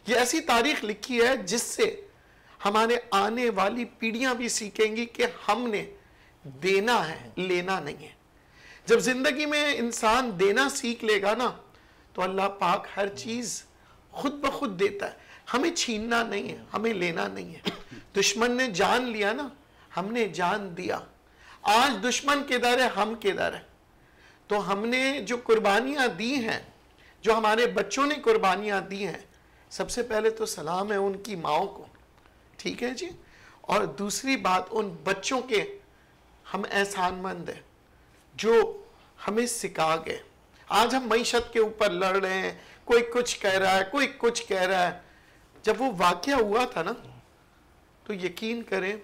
ये ऐसी तारीख लिखी है जिससे हमारे आने वाली पीढ़ियां भी सीखेंगी कि हमने देना है लेना नहीं है जब जिंदगी में इंसान देना सीख लेगा ना तो अल्लाह पाक हर चीज़ खुद ब खुद देता है हमें छीनना नहीं है हमें लेना नहीं है दुश्मन ने जान लिया ना हमने जान दिया आज दुश्मन के दर है हम के दर है तो हमने जो कुर्बानियां दी हैं जो हमारे बच्चों ने कुर्बानियां दी हैं सबसे पहले तो सलाम है उनकी माओ को ठीक है जी और दूसरी बात उन बच्चों के हम एहसानमंद हैं जो हमें सिखा गए आज हम मीशत के ऊपर लड़ रहे हैं कोई कुछ कह रहा है कोई कुछ कह रहा है जब वो वाक़ हुआ था ना तो यकीन करें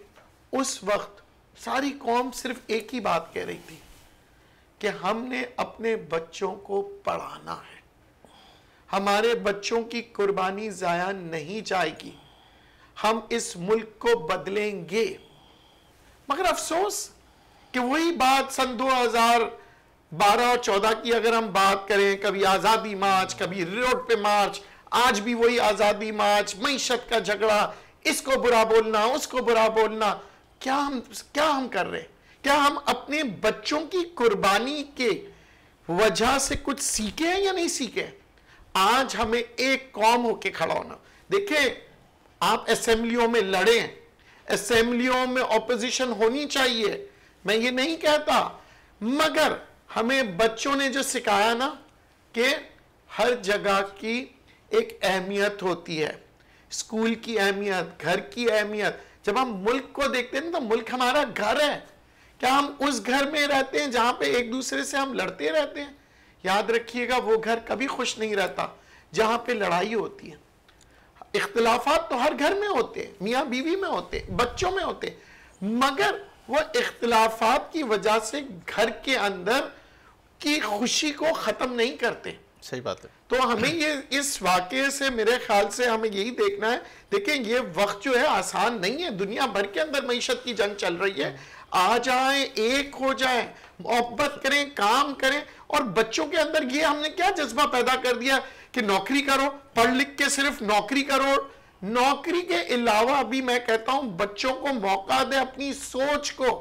उस वक्त सारी कौम सिर्फ एक ही बात कह रही थी कि हमने अपने बच्चों को पढ़ाना है हमारे बच्चों की कुर्बानी ज़ाया नहीं जाएगी हम इस मुल्क को बदलेंगे मगर अफसोस कि वही बात सन 2012 और 14 की अगर हम बात करें कभी आज़ादी मार्च कभी रोड पे मार्च आज भी वही आज़ादी मार्च मीशत का झगड़ा इसको बुरा बोलना उसको बुरा बोलना क्या हम क्या हम कर रहे हैं क्या हम अपने बच्चों की कुर्बानी के वजह से कुछ सीखे हैं या नहीं सीखे आज हमें एक कौम होके खड़ा होना देखिए आप असेंबलियों में लड़े असेंबलियों में ऑपोजिशन होनी चाहिए मैं ये नहीं कहता मगर हमें बच्चों ने जो सिखाया ना कि हर जगह की एक अहमियत होती है स्कूल की अहमियत घर की अहमियत जब हम मुल्क को देखते हैं ना तो मुल्क हमारा घर है क्या हम उस घर में रहते हैं जहाँ पे एक दूसरे से हम लड़ते रहते हैं याद रखिएगा वो घर कभी खुश नहीं रहता जहाँ पे लड़ाई होती है इख्तलाफात तो हर घर में होते हैं मियाँ बीवी में होते हैं बच्चों में होते मगर वो इख्तलाफात की वजह से घर के अंदर की खुशी को ख़त्म नहीं करते सही बात है तो हमें ये इस वाक्य से मेरे ख्याल से हमें यही देखना है देखें ये वक्त जो है आसान नहीं है दुनिया भर के अंदर मीशत की जंग चल रही है आ जाए एक हो जाए मोहब्बत करें काम करें और बच्चों के अंदर ये हमने क्या जज्बा पैदा कर दिया कि नौकरी करो पढ़ लिख के सिर्फ नौकरी करो नौकरी के अलावा भी मैं कहता हूं बच्चों को मौका दे अपनी सोच को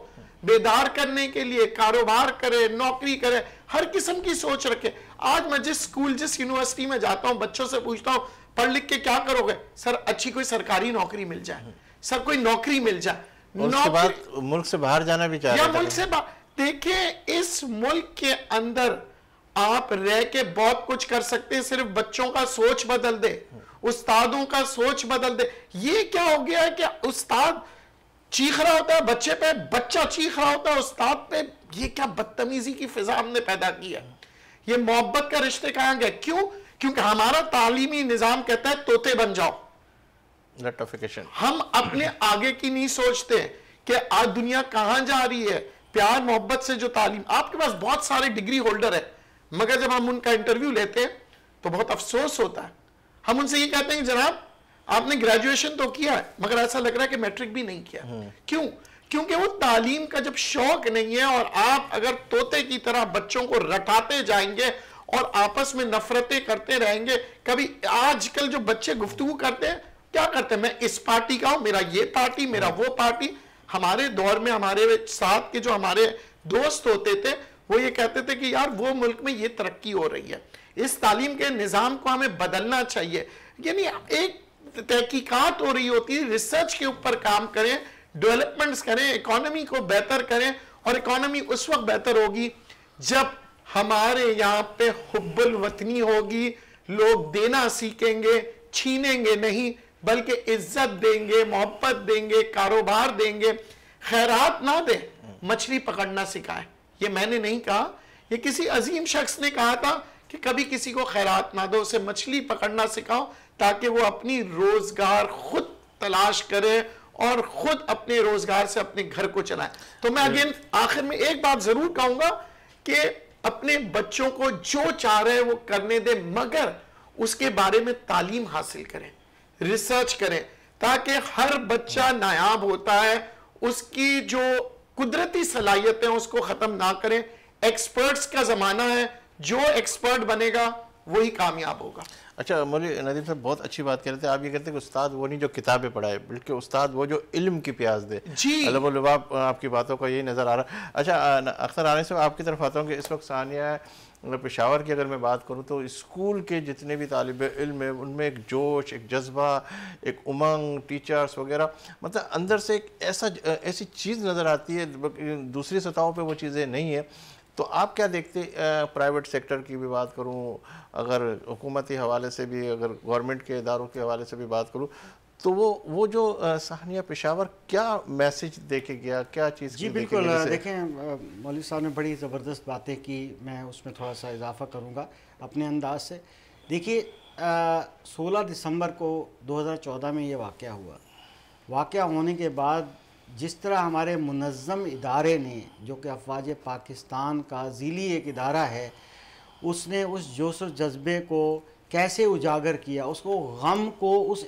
बेदार करने के लिए कारोबार करे नौकरी करे हर किस्म की सोच रखे आज मैं जिस स्कूल जिस यूनिवर्सिटी में जाता हूँ बच्चों से पूछता हूँ पढ़ लिख के क्या करोगे सर अच्छी कोई सरकारी नौकरी मिल जाए सर कोई नौकरी मिल जाए मुल्क से बाहर जाना भी चाहिए मुल्क से बाहर देखिए इस मुल्क के अंदर आप रह के बहुत कुछ कर सकते हैं सिर्फ बच्चों का सोच बदल दे उस्तादों का सोच बदल दे ये क्या हो गया है कि उस्ताद चीख रहा होता है बच्चे पे बच्चा चीख रहा होता है उस्ताद पे ये क्या बदतमीजी की फिजा हमने पैदा की है ये मोहब्बत का रिश्ते कहाँ गए क्यों क्योंकि हमारा तालीमी निज़ाम कहता है तोते बन जाओ नोटिफिकेशन हम अपने आगे की नहीं सोचते कि आज दुनिया कहां जा रही है प्यार मोहब्बत से जो तालीम आपके पास बहुत सारे डिग्री होल्डर है मगर जब हम उनका इंटरव्यू लेते हैं तो बहुत अफसोस होता है हम उनसे ये कहते हैं जनाब आपने ग्रेजुएशन तो किया है मगर ऐसा लग रहा है कि मैट्रिक भी नहीं किया हम्म। क्यों क्योंकि वो तालीम का जब शौक नहीं है और आप अगर तोते की तरह बच्चों को रटाते जाएंगे और आपस में नफरतें करते रहेंगे कभी आजकल जो बच्चे गुफ्तु करते हैं क्या करते हैं मैं इस पार्टी का हूं मेरा ये पार्टी मेरा हम्म। वो पार्टी हमारे दौर में हमारे साथ के जो हमारे दोस्त होते थे वो ये कहते थे कि यार वो मुल्क में ये तरक्की हो रही है इस तालीम के निज़ाम को हमें बदलना चाहिए यानी एक तहकीकात हो रही होती है रिसर्च के ऊपर काम करें डेवलपमेंट्स करें इकोनॉमी को बेहतर करें और इकोनॉमी उस वक्त बेहतर होगी जब हमारे यहाँ पे हुब्बल वतनी होगी लोग देना सीखेंगे छीनेंगे नहीं बल्कि इज्जत देंगे मोहब्बत देंगे कारोबार देंगे खैरात ना दे मछली पकड़ना सिखाए ये मैंने नहीं कहा ये किसी अजीम शख्स ने कहा था कि कभी किसी को खैरात ना दो उसे मछली पकड़ना सिखाओ ताकि वो अपनी रोजगार खुद तलाश करे और खुद अपने रोजगार से अपने घर को चलाए तो मैं अगेन आखिर में एक बात जरूर कहूंगा कि अपने बच्चों को जो चाह रहे हैं वो करने दें मगर उसके बारे में तालीम हासिल करें रिसर्च करें ताकि हर बच्चा नायाब होता है उसकी जो कुदरती सलाहियत है उसको ख़त्म ना करें एक्सपर्ट्स का ज़माना है जो एक्सपर्ट बनेगा वही कामयाब होगा अच्छा मौली नदीम साहब बहुत अच्छी बात कह रहे थे आप ये कहते हैं कि उस्ताद वो नहीं जो किताबें पढ़ाए बल्कि उस्ताद वो जो इल्म की प्याज दे जी लबाब आपकी बातों का यही नज़र आ रहा अच्छा अक्सर आने से आपकी तरफ आता हूँ कि इस वक्त सानिया पेशावर की अगर मैं बात करूँ तो स्कूल के जितने भी तालब इल्म हैं उनमें एक जोश एक जज्बा एक उमंग टीचर्स वगैरह मतलब अंदर से एक ऐसा ऐसी चीज़ नज़र आती है दूसरी सतहों पर वो चीज़ें नहीं है तो आप क्या देखते प्राइवेट सेक्टर की भी बात करूँ अगर हुकूमती हवाले से भी अगर गवर्नमेंट के इदारों के हवाले से भी बात करूँ तो वो वो जो सहनिया पेशावर क्या मैसेज देके गया क्या चीज़ जी बिल्कुल देखें मौलवी साहब ने बड़ी ज़बरदस्त बातें की मैं उसमें थोड़ा सा इजाफा करूँगा अपने अंदाज से देखिए 16 दिसंबर को 2014 में ये वाक़ हुआ वाक़ होने के बाद जिस तरह हमारे मुनज़म इदारे ने जो कि अफवाज पाकिस्तान का झीली एक इदारा है उसने उस जोश जज्बे को कैसे उजागर किया उसको गम को उस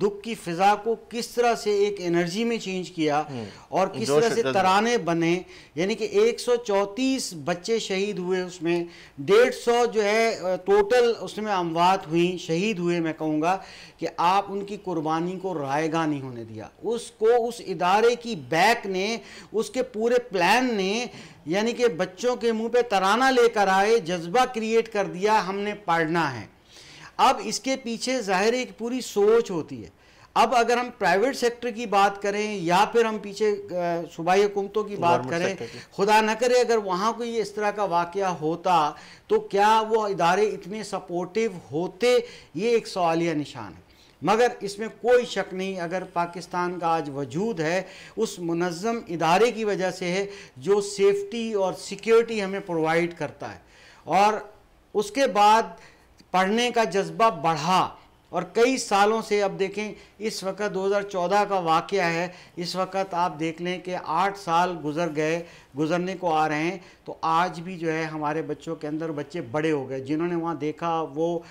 दुख की फिजा को किस तरह से एक एनर्जी में चेंज किया हम्म। और किस तरह से तराने बने यानी कि 134 बच्चे शहीद हुए उसमें 150 जो है टोटल उसमें अमवात हुई शहीद हुए मैं कहूँगा कि आप उनकी कुर्बानी को रायगा नहीं होने दिया उसको उस इदारे की बैक ने उसके पूरे प्लान ने यानी कि बच्चों के मुंह पे तराना लेकर आए जज्बा क्रिएट कर दिया हमने पढ़ना है अब इसके पीछे ज़ाहिर एक पूरी सोच होती है अब अगर हम प्राइवेट सेक्टर की बात करें या फिर हम पीछे सूबाई हुकूमतों की बात करें खुदा न करे अगर वहाँ कोई इस तरह का वाक़ होता तो क्या वो इदारे इतने सपोर्टिव होते ये एक सवालिया निशान है मगर इसमें कोई शक नहीं अगर पाकिस्तान का आज वजूद है उस मनज़म इदारे की वजह से है जो सेफ्टी और सिक्योरिटी हमें प्रोवाइड करता है और उसके बाद पढ़ने का जज्बा बढ़ा और कई सालों से अब देखें इस वक्त 2014 का वाक़ है इस वक्त आप देख लें कि आठ साल गुजर गए गुजरने को आ रहे हैं तो आज भी जो है हमारे बच्चों के अंदर बच्चे बड़े हो गए जिन्होंने वहाँ देखा वो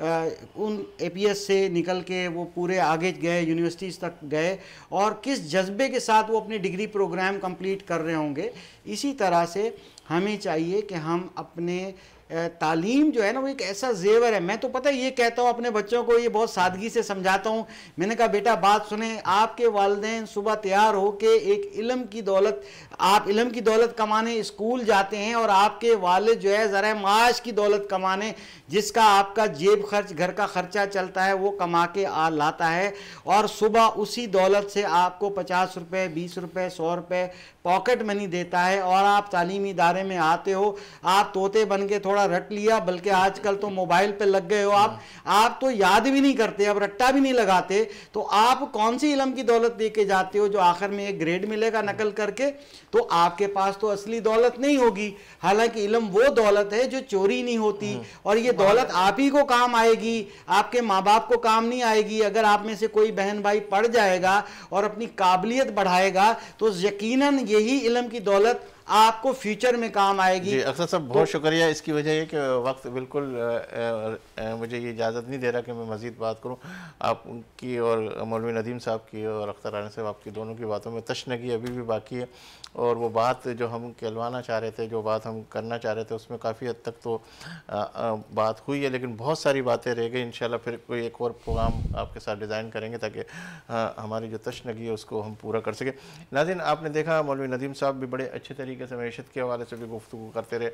उन ए से निकल के वो पूरे आगे गए यूनिवर्सिटीज़ तक गए और किस जज्बे के साथ वो अपने डिग्री प्रोग्राम कंप्लीट कर रहे होंगे इसी तरह से हमें चाहिए कि हम अपने तालीम जो है ना वो एक ऐसा जेवर है मैं तो पता है ये कहता हूँ अपने बच्चों को ये बहुत सादगी से समझाता हूँ मैंने कहा बेटा बात सुने आपके वालदे सुबह तैयार हो के एक इलम की दौलत आप इलम की दौलत कमाने स्कूल जाते हैं और आपके वालद जो है ज़रा माश की दौलत कमाने जिसका आपका जेब खर्च घर का खर्चा चलता है वो कमा के आ लाता है और सुबह उसी दौलत से आपको पचास रुपये बीस रुपये सौ रुपये पॉकेट मनी देता है और आप तालीमी इदारे में आते हो आप तोते बन के थोड़ा रट लिया बल्कि आजकल तो मोबाइल पे लग गए हो आप हाँ। आप तो याद भी नहीं करते अब रट्टा भी नहीं लगाते तो आप कौन सी इलम की दौलत दे के जाते हो जो आखिर में एक ग्रेड मिलेगा नकल करके तो आपके पास तो असली दौलत नहीं होगी हालांकि इलम वो दौलत है जो चोरी नहीं होती हाँ। और ये दौलत आप ही को काम आएगी आपके माँ बाप को काम नहीं आएगी अगर आप में से कोई बहन भाई पढ़ जाएगा और अपनी काबिलियत बढ़ाएगा तो यकीनन यही इलम की दौलत आपको फ्यूचर में काम आएगी अक्सर साहब बहुत तो, शुक्रिया इसकी वजह ये कि वक्त बिल्कुल आ, आ, मुझे ये इजाज़त नहीं दे रहा कि मैं मज़ीद बात करूँ आप उनकी और मौलवी नदीम साहब की और अख्तर आना साहब आपकी दोनों की बातों में तशनगी अभी भी बाकी है और वो बात जो हम कहलवाना चाह रहे थे जो बात हम करना चाह रहे थे उसमें काफ़ी हद तक तो बात हुई है लेकिन बहुत सारी बातें रह गई इन फिर कोई एक और प्रोग्राम आपके साथ डिज़ाइन करेंगे ताकि हमारी जो तशनगी है उसको हम पूरा कर सकें नाजिन आपने देखा मौलवी नदीम साहब भी बड़े अच्छे तरीके तरीके से मीशत के हवाले से भी गुफ्तु करते रहे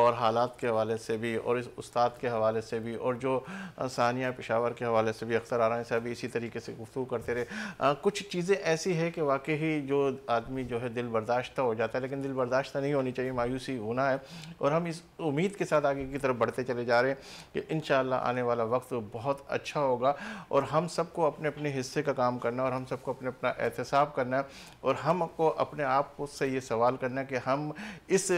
और हालात के हवाले से भी और इस उस्ताद के हवाले से भी और जो सानिया पेशावर के हवाले से भी अक्सर आरा साहब भी इसी तरीके से गुफ्तु करते रहे कुछ चीज़ें ऐसी है कि वाकई ही जो आदमी जो है दिल बर्दाश्त तो हो जाता है लेकिन दिल बर्दाश्त नहीं होनी चाहिए मायूसी होना है और हम इस उम्मीद के साथ आगे की तरफ बढ़ते चले जा रहे हैं कि इन आने वाला वक्त बहुत अच्छा होगा और हम सबको अपने अपने हिस्से का काम करना और हम सबको अपने अपना एहतसाब करना है और हमको अपने आप से ये सवाल करना है कि हम इस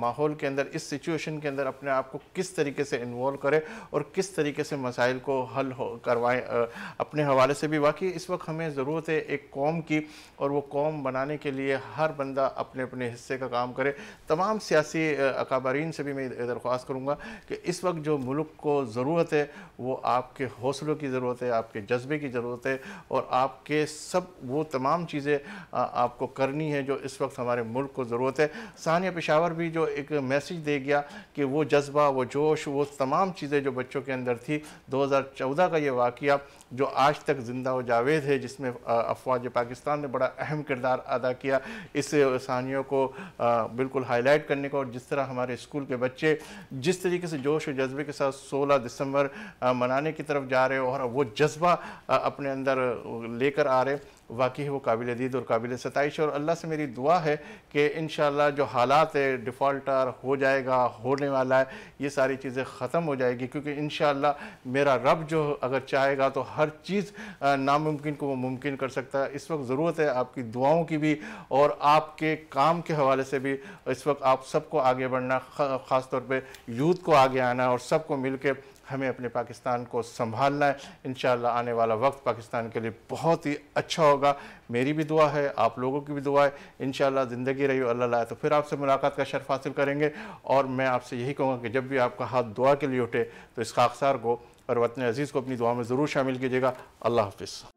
माहौल के अंदर इस सिचुएशन के अंदर अपने आप को किस तरीके से इन्वॉल्व करें और किस तरीके से मसाइल को हल हो करवाएँ अपने हवाले से भी वाकई इस वक्त हमें ज़रूरत है एक कौम की और वो कौम बनाने के लिए हर बंदा अपने अपने हिस्से का काम करे तमाम सियासी अकाबरीन से भी मैं दरख्वास्त करूँगा कि इस वक्त जो मुल्क को ज़रूरत है वो आपके हौसलों की ज़रूरत है आपके जज्बे की ज़रूरत है और आपके सब वो तमाम चीज़ें आपको करनी है जो इस वक्त हमारे मुल्क को ज़रूरत है है सानिया पेशावर भी जो एक मैसेज दे गया कि वो जज्बा वो जोश वो तमाम चीज़ें जो बच्चों के अंदर थी 2014 का ये वाक़ जो आज तक ज़िंदा व जावेद है जिसमें अफवाज पाकिस्तान ने बड़ा अहम किरदार अदा किया इस सानियों को बिल्कुल हाईलाइट करने को और जिस तरह हमारे स्कूल के बच्चे जिस तरीके से जोश व जज्बे के साथ सोलह दिसंबर मनाने की तरफ जा रहे और वो जज्बा अपने अंदर लेकर आ रहे वाकई वो काबिल दीद और काबिल सतश और अल्लाह से मेरी दुआ है कि इन जो हालात है डिफ़ॉल्टर हो जाएगा होने वाला है ये सारी चीज़ें ख़त्म हो जाएगी क्योंकि इन मेरा रब जो अगर चाहेगा तो हर चीज़ नामुमकिन को वो मुमकिन कर सकता है इस वक्त ज़रूरत है आपकी दुआओं की भी और आपके काम के हवाले से भी इस वक्त आप सबको आगे बढ़ना ख़ास तौर पर यूथ को आगे आना और सबको मिल के हमें अपने पाकिस्तान को संभालना है इन आने वाला वक्त पाकिस्तान के लिए बहुत ही अच्छा होगा मेरी भी दुआ है आप लोगों की भी दुआ है इन ज़िंदगी रही अल्लाह तो फिर आपसे मुलाकात का शर्फ हासिल करेंगे और मैं आपसे यही कहूँगा कि जब भी आपका हाथ दुआ के लिए उठे तो इस खाकसार को और वतन अजीज़ को अपनी दुआ में ज़रूर शामिल कीजिएगा अल्लाह हाफ